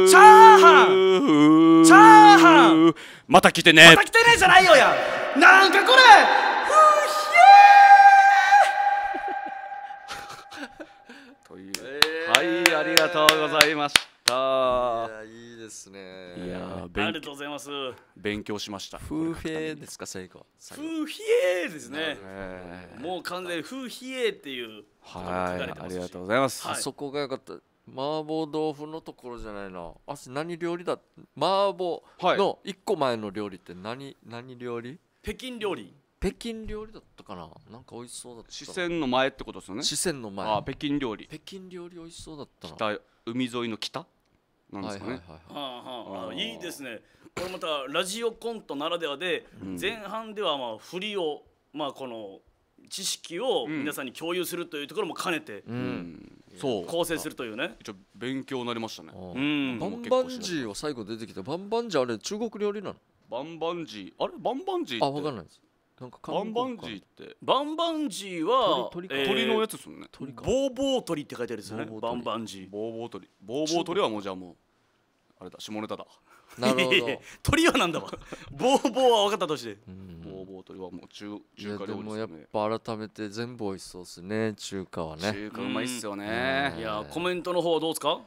チャーハンチャーハンまた来てねまた来てねじゃないよやなんかこれふひえという、えー、はいありがとうございました、ですね。いやありがとうございます。勉強しました。フーフェーですか、最後。フーヒエですね。もう完全フーヒエっていう。はい、ありがとうございます。あそこが良かった。麻婆豆腐のところじゃないなあ何料理だ麻婆の一個前の料理って何何料理北京料理北京料理だったかななんか美味しそうだった四川の前ってことですよね四川の前あ北京料理北京料理美味しそうだったな海沿いの北なんですかね。いいですねこれまたラジオコントならではで、前半ではまあ振りを、まあ、この知識を皆さんに共有するというところも兼ねて。そう構成するというね一応勉強になりましたね、バンバンジーは最後出てきたバンバンジーあれ中国料理なのバンバンジーあれバンバンジーあ分かんないですなんかバンバンジーってバンバンジーは鳥鳥,、えー鳥のやつですもんね鳥かボーボー鳥って書いてあるんですよねボーボーバ鳥ンバンジーボーボー鳥ボーボー鳥はもうじゃあもうあれだ下ネタだなるほいやいやど。鳥はなんだわ ボーボーは分かったとしてうんボーボー鳥はもう中中華料理でもやっぱ改めて全部美味しそうですね中華はね中華うまいっすよねいやコメントの方はどうですか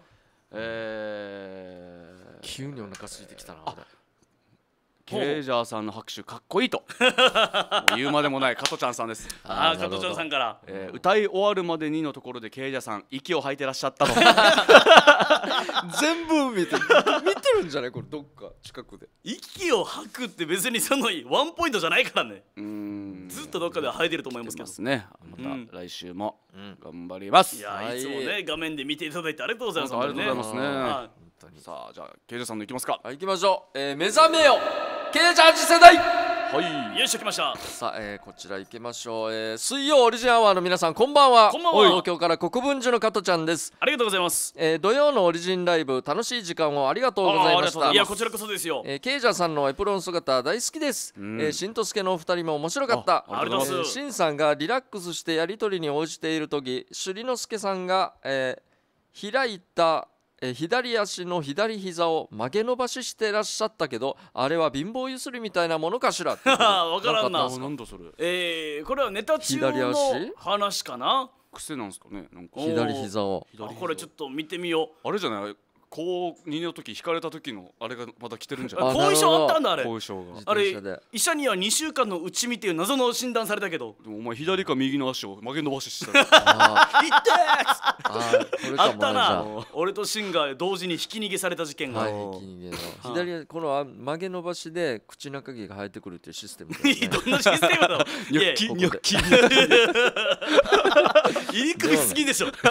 えー急にお腹空いてきたなあケイジャーさんの拍手かっこいいと 言うまでもない加トちゃんさんですああ加トちゃんさんから、えー、歌い終わるまでにのところでケイジャーさん息を吐いてらっしゃったと 全部見て見てるんじゃないこれどっか近くで息を吐くって別にそのワンポイントじゃないからねうんずっとどっかで吐いてると思いますけどねまた来週も頑張ります、うん、いやいつもね画面で見ていただいてありがとうございます、ね、ありがとうございますね、さあじゃあケイジャさんのいきますか、はい、行きましょう、えー、目覚めよ K18 世代はいよしきましたさあ、えー、こちら行きましょう、えー、水曜オリジンアワーの皆さんこんばんはこんばんは東京から国分寺の加トちゃんですありがとうございます、えー、土曜のオリジンライブ楽しい時間をありがとうございましたいやこちらこそですよ、えー、ケイジャーさんのエプロン姿大好きです、うん、えー、しんとすけのお二人も面白かったありがとうございます、えー、しんさんがリラックスしてやりとりに応じている時首里之助さんが、えー、開いたえ左足の左膝を曲げ伸ばししてらっしゃったけどあれは貧乏ゆすりみたいなものかしら分 からんな なんだそれえー、これはネタ中の話かな癖なんですかねなんか左膝をこれちょっと見てみようあれじゃない高2の時引かれた時のあれがまた来てるんじゃない後遺症あったんだあれ後遺症があれ医者には2週間の内見っていう謎の診断されたけどお前左か右の足を曲げ伸ばししてたよ痛っあったな俺とシンが同時にひき逃げされた事件が、はい、左この曲げ伸ばしで口中毛が生えてくるっていうシステム、どんなシステムだろ ニョッキニョッキ入り組みすぎでしょ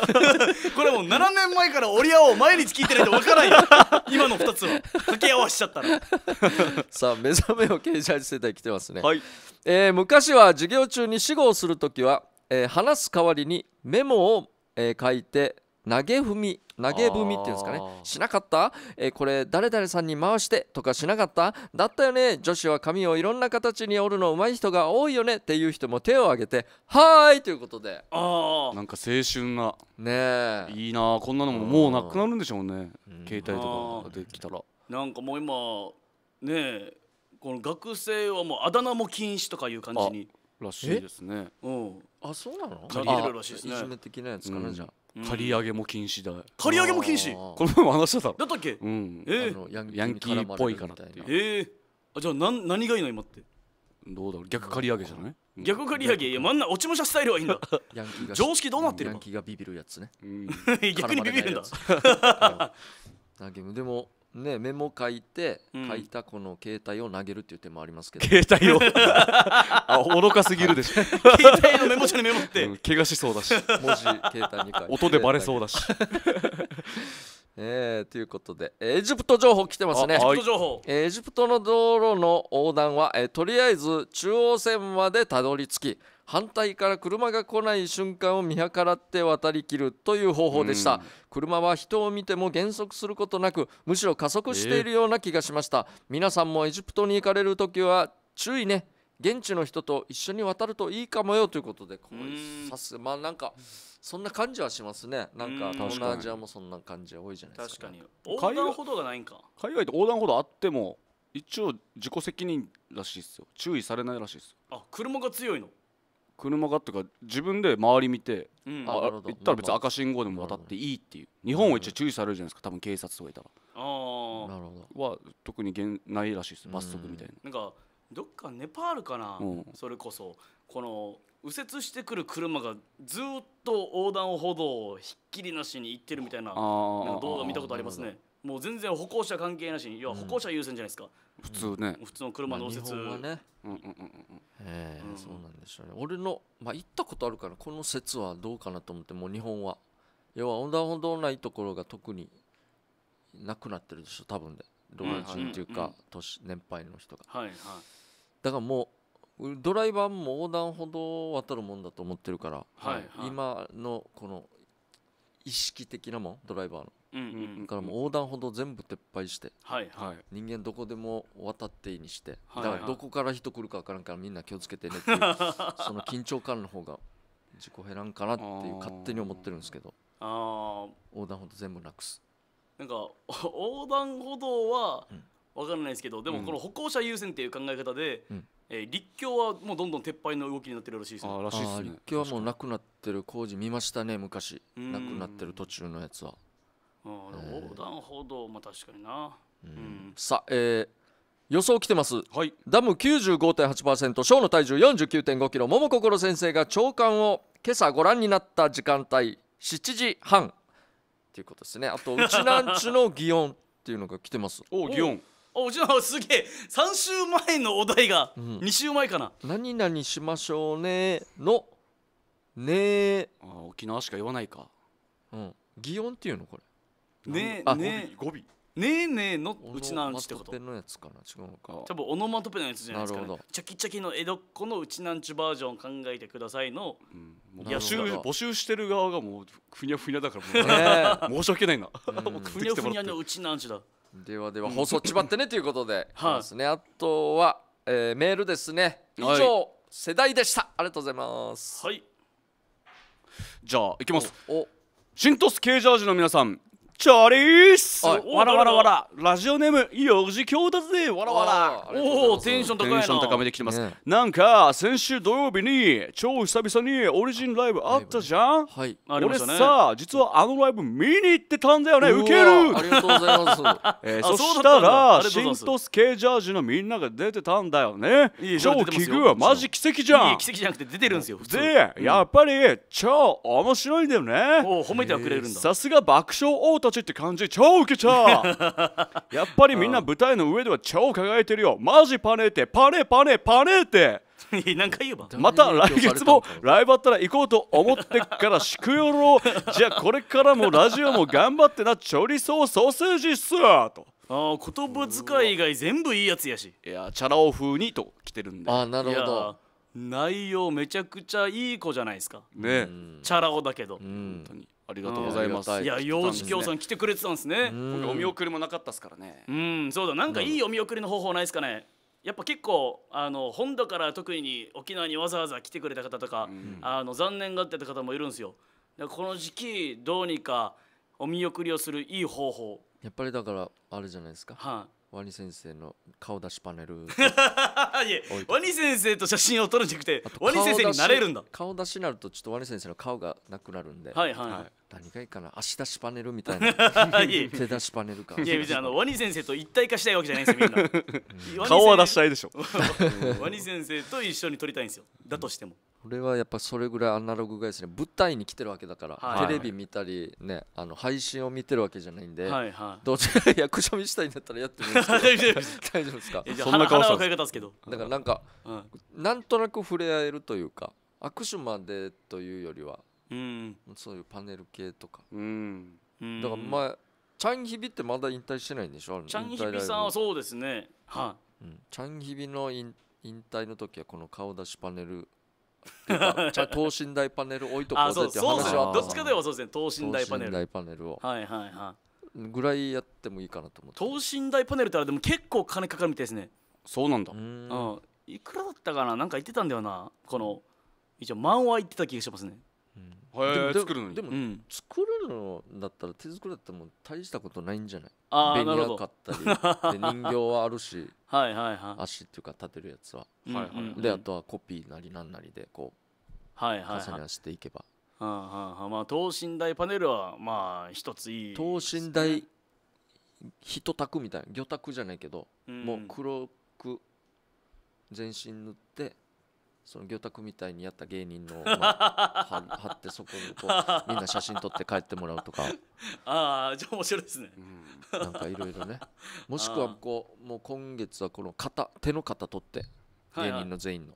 これもう7年前から折り合おう毎日聞いてないと分からんよ 今の2つは掛け合わしちゃったら さあ目覚めを経し世代来てますね、はい、えー、昔は授業中に死後をする時は、えー、話す代わりにメモを、えー、書いて投げ踏み投げ踏みっていうんですかねしなかった、えー、これ誰々さんに回してとかしなかっただったよね女子は髪をいろんな形に折るのうまい人が多いよねっていう人も手を挙げてはーいということであなんか青春がねえいいなこんなのももうなくなるんでしょうね、携帯とかできたらなんかもう今ねえこの学生はもうあだ名も禁止とかいう感じにらしいですねうんあそうなのるらしいですねいじめ的なやつかな、うん、じゃあ借り上げも禁止だ借り上げも禁止この前も話してただったっけ、うんえー、ヤンキーっぽいからってええあじゃあ何何がいいの今ってどうだろう逆借り上げじゃない逆借り上げいやまん中落ち武者スタイルはいいんだ 常識どうなってるのヤンキーがビビるやつね、逆にビビるんだな でもね、メモ書いて、書いたこの携帯を投げるっていう手もありますけど携帯を あ愚かすぎるでしょ、携帯のメモ帳にメモって、うん怪我しそうだし文字携帯に書いて音でバレそうだし えー、ということで、エジプト情報来てますね。エジプト情報、えエジプトの道路の横断は、えー、とりあえず中央線までたどり着き、反対から車が来ない瞬間を見計らって渡りきるという方法でした。車は人を見ても減速することなく、むしろ加速しているような気がしました。皆さんもエジプトに行かれる時は注意ね。現地の人と一緒に渡るといいかもよということでこうさすまあなんかそんな感じはしますねなんか東南アジアもそんな感じ多いじゃないですか、確かに横断歩道がないんか海外って横断歩道あっても一応自己責任らしいですよ注意されないらしいですあ車が強いの車がっていうか自分で周り見て、うん、あ行ったら別に赤信号でも渡っていいっていう日本は一応注意されるじゃないですか多分警察とかいたらああなるほどは特にないらしいです罰則みたいな、うん、なんかどっかネパールかな、うん、それこそこの右折してくる車がずっと横断歩道をひっきりなしに行ってるみたいななんか動画見たことありますねもう全然歩行者関係なしに要は歩行者優先じゃないですか、うん、普通ね普通の車の右折、まあ、ええ、うん、そうなんでしょうね俺のまあ行ったことあるからこの説はどうかなと思ってもう日本は要は横断歩道ないところが特になくなってるでしょ多分で老人っていうか、年年配の人がはいはいだからもうドライバーも横断歩道を渡るもんだと思ってるから、はいはい、今のこの意識的なもんドライバーの、うんうんうん、からもう横断歩道全部撤廃して、はいはい、人間どこでも渡っていいにして、はいはい、だからどこから人来るか分からんからみんな気をつけてねっていう その緊張感の方が自己減らんかなっていう勝手に思ってるんですけどあ横断歩道全部なくすなんか横断歩道は、うん分からないですけどでもこの歩行者優先っていう考え方で、うん、えー、立教はもうどんどん撤廃の動きになってるらしいですね。あらしいですね立教はもうなくなってる工事見ましたね昔なくなってる途中のやつは。あ横断歩道まあ確かにな。うん、さあ、えー、予想来てます、はい、ダム95.8%小の体重49.5キロ桃心先生が長官を今朝ご覧になった時間帯7時半っていうことですねあと うちなんちの擬音っていうのが来てますおお擬音おうちのすげえ3週前のお題が2週前かな、何々しましょうねのねえ、あー沖縄しか言わないかうん、擬音っていうのこれねえあね語尾語尾えねえねえのうちなんちってこオノマトとペのやつかな違うのか多分オノマトペのやつじゃないですか、なるほど、チャキチャキの江戸っ子のうちなんちバージョン考えてくださいのうんもういや募集してる側がもうふにゃふにゃだからもうね申し訳ないな、うん ふにゃふにゃのうちなんちだではでは放送ちまってねということではい、ですね、あとは、えー、メールですね以上、はい、世代でしたありがとうございますはいじゃあいきますお新トスケージャージの皆さんチャリースわらわらわらラジオネーム四次強達でわらわらおおテンション高いテンション高めできてます、ね、なんか先週土曜日に超久々にオリジンライブあったじゃん、はい、俺さ、ね、実はあのライブ見に行ってたんだよねウケるありがとうございます、えー、そしたらントスケージャージのみんなが出てたんだよね超奇遇はマジ奇跡じゃん奇跡じゃなくて出てるんですよで、やっぱり超面白いんだよねお褒めてはくれるんださすが爆笑太田たちって感じ超ウケちゃう やっぱりみんな舞台の上では超輝いてるよマジパネーテパネーパネーパネーテ何回言えばまた来月もライブあったら行こうと思ってから祝よろ じゃあこれからもラジオも頑張ってなチョリソーソーセージっすとあ言葉遣い以外全部いいやつやしいやチャラ男風にと来てるんでああなるほど内容めちゃくちゃいい子じゃないですかねチャラ男だけど、本当にありがとうございますいや陽子京さん来てくれてたんですねお見送りもなかったですからねうんそうだなんかいいお見送りの方法ないですかねやっぱ結構あの本土から特に沖縄にわざわざ来てくれた方とか、あの残念がってた方もいるんですよこの時期どうにかお見送りをするいい方法やっぱりだからあるじゃないですか、はい、ワニ先生の顔出しパネル ワニ先生と写真を撮るんじゃなくてワニ先生になれるんだ顔出しになるとちょっとワニ先生の顔がなくなるんではいはい、はい、何がいいかな足出しパネルみたいな 手出しパネルかいや別にあのワニ先生と一体化したいわけじゃないんですよみんな 顔は出したいでしょワニ先生と一緒に撮りたいんですよだとしても、これはやっぱそれぐらいアナログがですね舞台に来てるわけだから、はい、テレビ見たりねあの配信を見てるわけじゃないんで、はいはい、どちら役所見したいんだったらやってみいす 大丈夫ですかそんな顔し方ですけどだからなんか、うん、なんとなく触れ合えるというか握手までというよりは、うん、そういうパネル系とか、うん、だからまあチャンヒビってまだ引退してないんでしょチャンヒビさんはそうですねはい、うん、チャンヒビの引退の時はこの顔出しパネルじゃ等身大パネル置いとこうぜって話はどっちかではそうですね等身大パネル等身大パネルをはいはいはいぐらいやってもいいかなと思って等身大パネルってあれでも結構金かかるみたいですねそうなんだうんいくらだったかななんか言ってたんだよなこの一応万は言ってた気がしますねはい作るのにでも、作るのだったら手作りだったらもう大したことないんじゃないああなるほどったり人形はあるしはいはいはい足っていうか立てるやつは、はいはいはいであとはコピーなりなんなりでこうはいはい重はいね合わせていけば、はあはあまあ等身大パネルはまあ一ついいで等身大一択みたいな魚卓じゃないけど、もう黒く全身塗ってその魚拓みたいにやった芸人の、まあ、貼ってそこにこうみんな写真撮って帰ってもらうとか ああじゃあ面白いですね、うん、なんかいろいろねもしくはこうもう今月はこの型手の型取って芸人の全員の、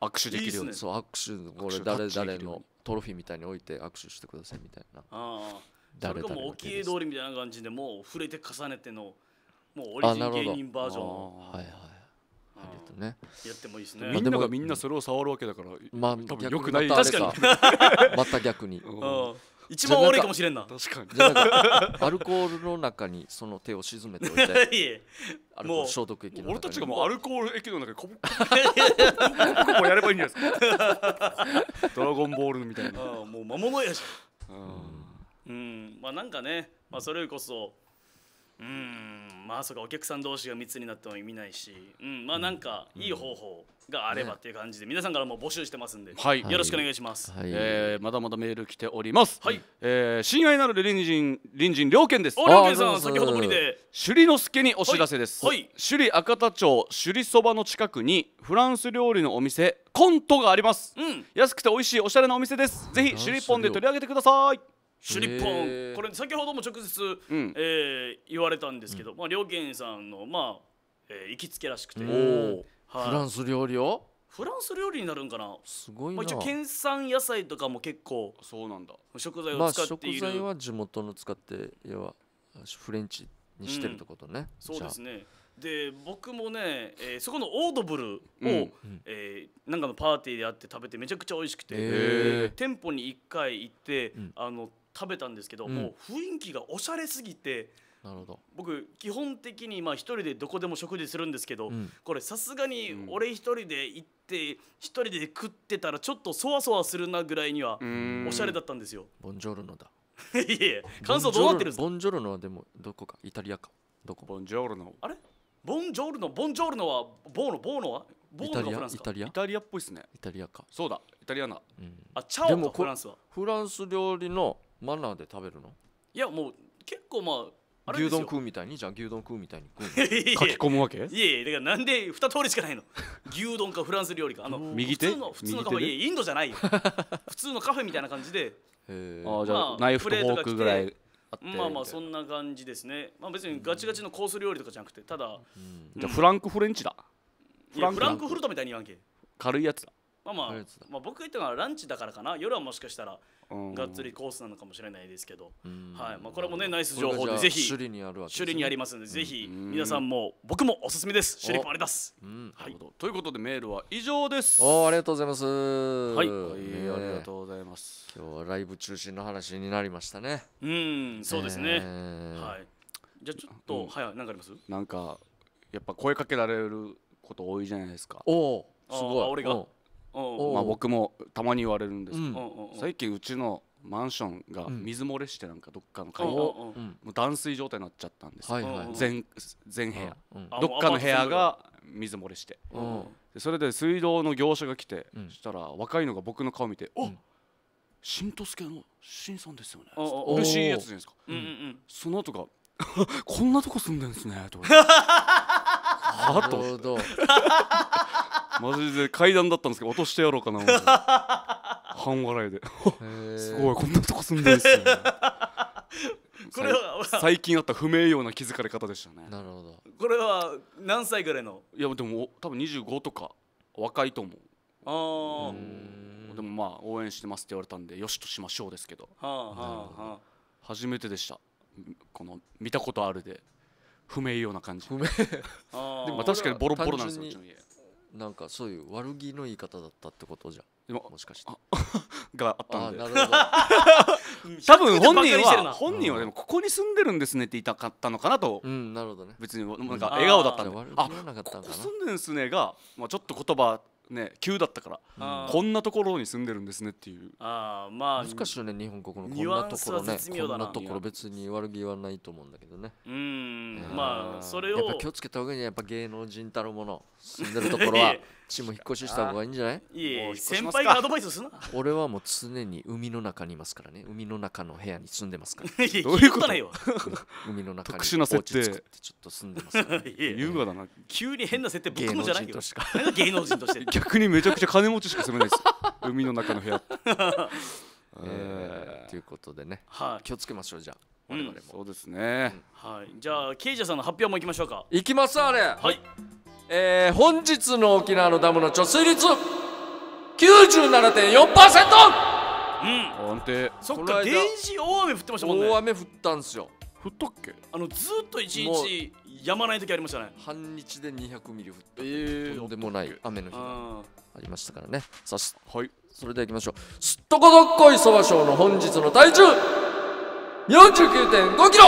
握手できるように、ね、そう握手これ誰誰のトロフィーみたいに置いて握手してくださいみたいなあ誰かも沖江通りみたいな感じでもう触れて重ねてのもうオリジン芸人バージョンはいはいあれとね、やってもいいですねみんながみんなそれを触るわけだから、まあ、多分よくない確かに また逆に、一番悪いかもしれんな確かにアルコールの中にその手を沈めておいて もう消毒液俺たちがもうアルコール液の中にこ こコやればいいんじゃないですかドラゴンボールみたいなあもう魔物やじゃんうん、うん、まあなんかね、まあ、それこそうんまあそうかお客さん同士が密になっても意味ないし、うん、まあなんかいい方法があればっていう感じで、皆さんからも募集してますんで、はい、よろしくお願いします、はい、えー、まだまだメール来ております、はいえー、親愛なる隣人隣人良健ですお良健さん先ほど無理で首里之助にお知らせです、はい、はい、首里赤田町首里そばの近くにフランス料理のお店コントがあります、うん、安くて美味しいおしゃれなお店ですぜひ首里ポンで取り上げてくださいシュリッポン、えー、これ先ほども直接、うん、えー、言われたんですけど、うん、まあ両源さんのまあ、えー、行きつけらしくて、はい、フランス料理をフランス料理になるんかなすごいな、まあ、一応県産野菜とかも結構そうなんだ食材を使っている、まあ、食材は地元の使って要はフレンチにしてるってことね、うん、そうですねで僕もね、えー、そこのオードブルを、うん、えー、なんかのパーティーであって食べてめちゃくちゃ美味しくて、えー、店舗に1回行って、うん、あの食べたんですけど、うん、もう雰囲気がおしゃれすぎてなるほど僕基本的にまあ一人でどこでも食事するんですけど、うん、これさすがに俺一人で行って一人で食ってたらちょっとそわそわするなぐらいにはおしゃれだったんですよ。ボンジョルノだいえ感想どうなってるんですかボンジョルノはでもどこかイタリアかどこボンジョルノあれボンジョルノボンジョルノはボーノボーノはボーノがフランイタリアっぽいっすねイタリアかそうだイタリアな、うん、あチャオかフランスはフランス料理のマナーで食べるのいやもう結構まああ牛丼食うみたいにじゃあ牛丼食うみたいに食う いやい書やき込むわけいやいやだからなんで二通りしかないの 牛丼かフランス料理かあの右手普通の普通のカフェ、いやインドじゃないよ普通のカフェみたいな感じでへえあーじゃあ、まあナイフとフォークぐらいまあまあそんな感じですねまあ別にガチガチのコース料理とかじゃなくてただじゃあフランクフレンチだいやフランクフルトみたいに言わんけ軽いやつだまあまあまあ僕が言ったのはランチだからかな夜はもしかしたらがっつりコースなのかもしれないですけど、はいまあ、これもねナイス情報でぜひ首里にあるわけ、ね、首里にありますので、ぜひ皆さんも僕もおすすめです首里もあれです、はい、ということでメールは以上ですおありがとうございますはい、ありがとうございます今日はライブ中心の話になりましたねうんそうですね、はいじゃちょっと、はい何かありますなんかやっぱ声かけられること多いじゃないですかおおすごい俺がまあ、僕もたまに言われるんですけど、最近うちのマンションが水漏れしてなんかどっかの階が、もう断水状態になっちゃったんです全全部屋、どっかの部屋が水漏れして、それで水道の業者が来て、そしたら若いのが僕の顔見て「あっ新十助の新さんですよね」嬉しいやつじゃないですか、その後が「こんなとこ住んでるんですね」とか。はとマジで階段だったんですけど落としてやろうかなって 半笑いですごいこんなとこ住んでるんすよ、これは最近あった不明うな気づかれ方でしたねなるほどこれは何歳ぐらいのいやでも多分25とか若いと思うああでもまあ応援してますって言われたんでよしとしましょうですけど、はあはあはあ、初めてでしたこの見たことあるで不明ような感じでも確かにボロボロなんですよなんかそういう悪気の言い方だったってことじゃでもしかして があったんでなるほど 多分本人は本人はでもここに住んでるんですねって言いたかったのかなとうんなるほどね別になんか笑顔だったんであここ住んでるんすねが、まあ、ちょっと言葉ね急だったから、うん、こんなところに住んでるんですねっていうあまあ難しいよね日本国のこんなところねこんなところ別に悪気はないと思うんだけどねうんまあそれをやっぱ気をつけた方がいいねやっぱ芸能人たるもの住んでるところは ちも引っ越しした方がいいんじゃないいい先輩がアドバイスすな俺はもう常に海の中にいますからね海の中の部屋に住んでますから どういうことだよ 海の中に特殊な設定ちょっと住んでます優雅だな急に変な設定僕もじゃないよ芸能人として逆にめちゃくちゃ金持ちしか住めないです 海の中の部屋えー、ということでね、はい、気をつけましょうじゃあ我々も、うん、そうですね、はいじゃあケイジャさんの発表もいきましょうかいきますあれはいえー、本日の沖縄のダムの貯水率97.4%うん安定そっか電子大雨降ってましたもんね大雨降ったんすよ降ったっけあのずっと一日やまない時ありましたね半日で200ミリ降ったえー、とんでもない雨の日がありましたからねさすはいそれではいきましょうすっとこどっこいそばしょうの本日の体重49.5キロ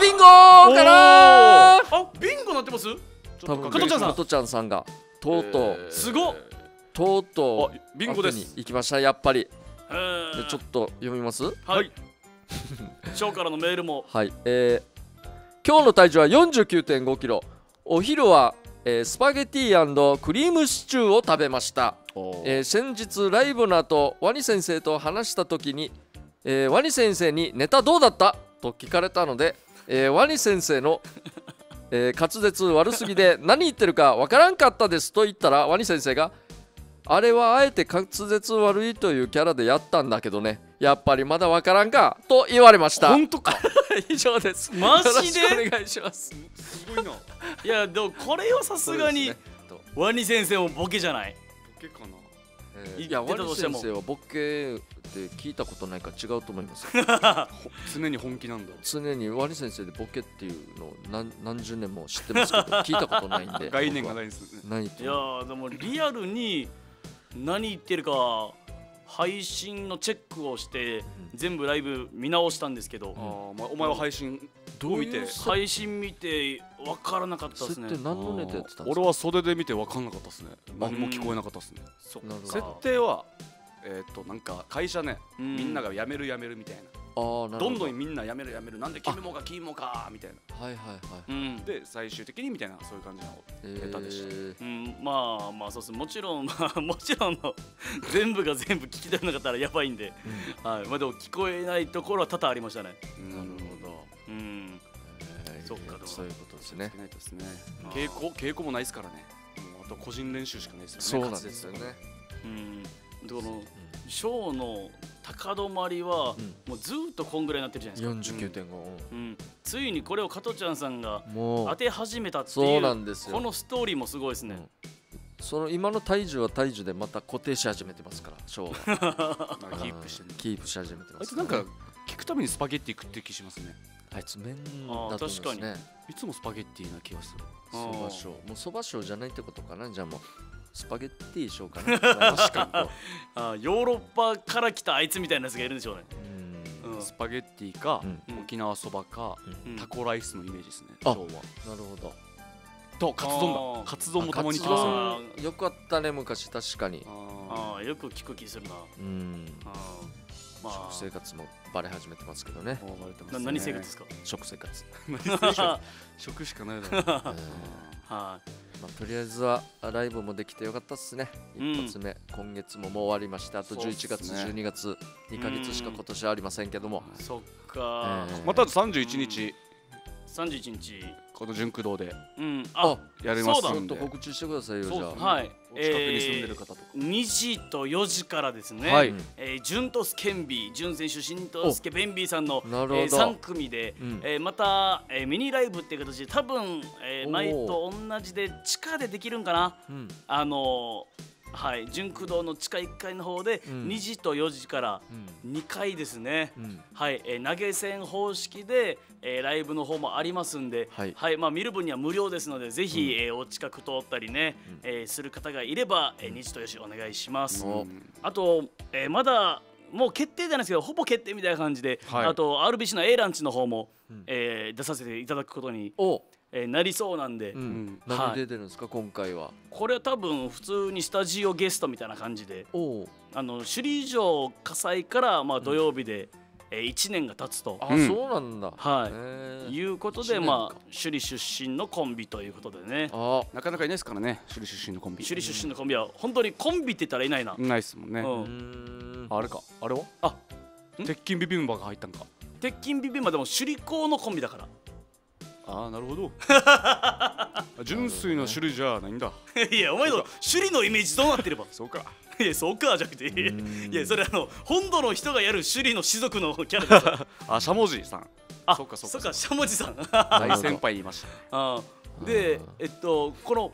ビンゴーかなあビンゴなってます多分加ちゃんさん加トちゃんさんがとうとうすごとうとうビンゴです行きましたやっぱりちょっと読みますはい 翔からのメールもはいえー、今日の体重は4 9 5キロお昼は、えー、スパゲティクリームシチューを食べました、えー、先日ライブの後ワニ先生と話した時に、えー、ワニ先生にネタどうだったと聞かれたので、えー、ワニ先生のえー、滑舌悪すぎで何言ってるかわからんかったですと言ったらワニ先生があれはあえて滑舌悪いというキャラでやったんだけどねやっぱりまだわからんかと言われました本当か 以上ですマジでお願いしますすごいないやでもこれはさすがに、ね、ワニ先生もボケじゃないボケかないや悪い先生はボケって聞いたことないから違うと思います 常に本気なんだ常にワい先生でボケっていうのを何何十年も知ってますけど聞いたことないんで 概念がないですねないいやでもリアルに何言ってるか配信のチェックをして、全部ライブ見直したんですけど、うん、あまあ、お前は配信どう見て配信見て分からなかったですね設定何のネタやってたんですか俺は袖で見て分からなかったですね何も聞こえなかったですねうな設定はえっ、となんか会社ねみんなが辞める辞めるみたいなあなどんどんみんな辞める辞めるなんで君もか君もかみたいなはいはいはい、うん、で最終的にみたいなそういう感じのネタでした、えー、うん、まあまあそうですもちろん、まあ、もちろんの 全部が全部聞き取れなかったらやばいんで、うん、はいまあ、でも聞こえないところは多々ありましたね、うん、なるほどそうかそういうことですねですね稽古稽古もないですからねもうあと個人練習しかないですよねそうなんですよねうんでこのショーの高止まりは、もうずっとこんぐらいになってるじゃないですか49.5、点五。うん、ついにこれを加トちゃんさんが当て始めたっていうこのストーリーもすごいですね、うんその今の体重は体重でまた固定し始めてますから、ショーが。キープしてキープし始めてます、ね。あなんか聞くためにスパゲッティ食って気しますね。あいつ麺だと思うんですねいつもスパゲッティな気がするそばしょうもうそばしょうじゃないってことかなじゃあもうスパゲッティしようかな確か あヨーロッパから来たあいつみたいなやつがいるんでしょうねうんスパゲッティか、うん沖縄そばか、うんタコライスのイメージですねあ今日はなるほどとカツ丼あだカツ丼もたまに来ますよかったね昔確かにああよく聞く気するなうんあまあ、食生活もバレ始めてますけどね。もうバレてますね何生活ですか食生活。食しかないだろう。うんはいまあ、とりあえずはライブもできてよかったっすね。一発目、今月ももう終わりました。あとそう11すね月、12月、2か月しか今年ありませんけども。そっか、えーまた31日、31日この純駆動で、うん、あやりますんでちょっと告知してくださいよじゃあ、はい、近くに住んでる方とか、えー、2時と4時からですね、はいえー、ジュントスケンビージュン選手シントスケベンビーさんの、えー、3組で、うん、えー、また、えー、ミニライブっていう形で多分、えー、前と同じで地下でできるんかな、うん、あのーはい、純駆動の地下1階の方で2時と4時から2回ですね、うんはいえー、投げ銭方式で、えー、ライブの方もありますんで、はい、はい、まあ、見る分には無料ですのでぜひ、うん、えー、お近く通ったりね、えする方がいれば、え2時と4時お願いします。あと、えまだもう決定じゃないですけどほぼ決定みたいな感じで、はい、あと RBC の A ランチの方も、うん、えー、出させていただくことにえー、なりそうなんで、うん、何出てるんですか、今回はこれは多分普通にスタジオゲストみたいな感じであの首里城火災からまあ土曜日で、うん、えー、1年が経つとあ、そうなんだはいいうことでまあ首里出身のコンビということでねあなかなかいないですからね首里出身のコンビ首里出身のコンビは本当にコンビって言ったらいないなないですもんね、うん、あれかあれはあ鉄筋ビビンバが入ったんか鉄筋ビビンバでも首里高のコンビだからああなるほど 純粋な種類じゃないんだいやお前の種類のイメージどうなってればそうかいやそうかじゃなくていやそれあの本土の人がやる種類の種族のキャラで あしゃもじさんあそっかそっかそっかしゃもじさん大先輩いましたあでえっとこの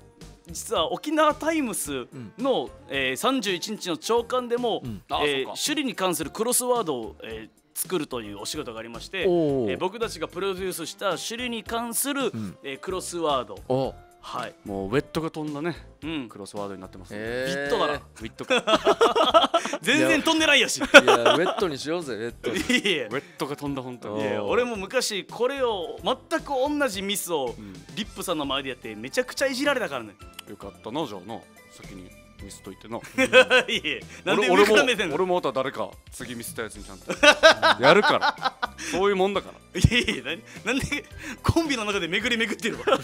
実は沖縄タイムスの、うん、えー、31日の朝刊でも、うん、えー、首里に関するクロスワードを、えー、作るというお仕事がありまして、えー、僕たちがプロデュースした種類に関する、うん、えー、クロスワードはい、もうウェットが飛んだね、うん、クロスワードになってます、ね、ビットだなビットか 全然飛んでないやしいやウェットにしようぜウェットウェットが飛んだ本当に俺も昔これを全く同じミスを、リップさんの前でやってめちゃくちゃいじられたからねよかったなじゃあな先にミスといてな いえなんで俺も俺も誰か次ミスったやつにちゃんと やるからそういうもんだからいやいやなんでコンビの中でめぐりめぐってるわ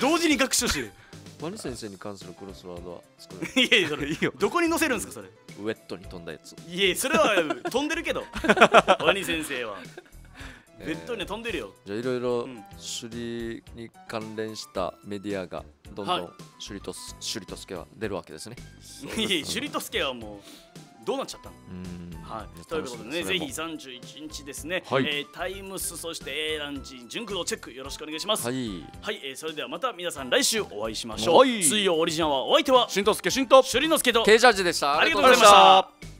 同時に学習しワニマル先生に関するクロスワードは作るいやいやそれいいよどこに載せるんですかそれウェットに飛んだやついやそれは飛んでるけどワニ先生はベッドに飛んでるよ、じゃあいろいろ首里に関連したメディアがどんどん首里と首里と助は出るわけですね。首里と助はもうどうなっちゃったのはい、ということでね、ぜひ三十一日ですね、はい、えー、タイムス、そして A ランジジュン空ドチェックよろしくお願いします。はい、はい、えー、それではまた皆さん来週お会いしましょう。水曜オリジナルはお相手は、しんとすけ、しんと、しゅりのすけと、ケイジャージでした。ありがとうございました。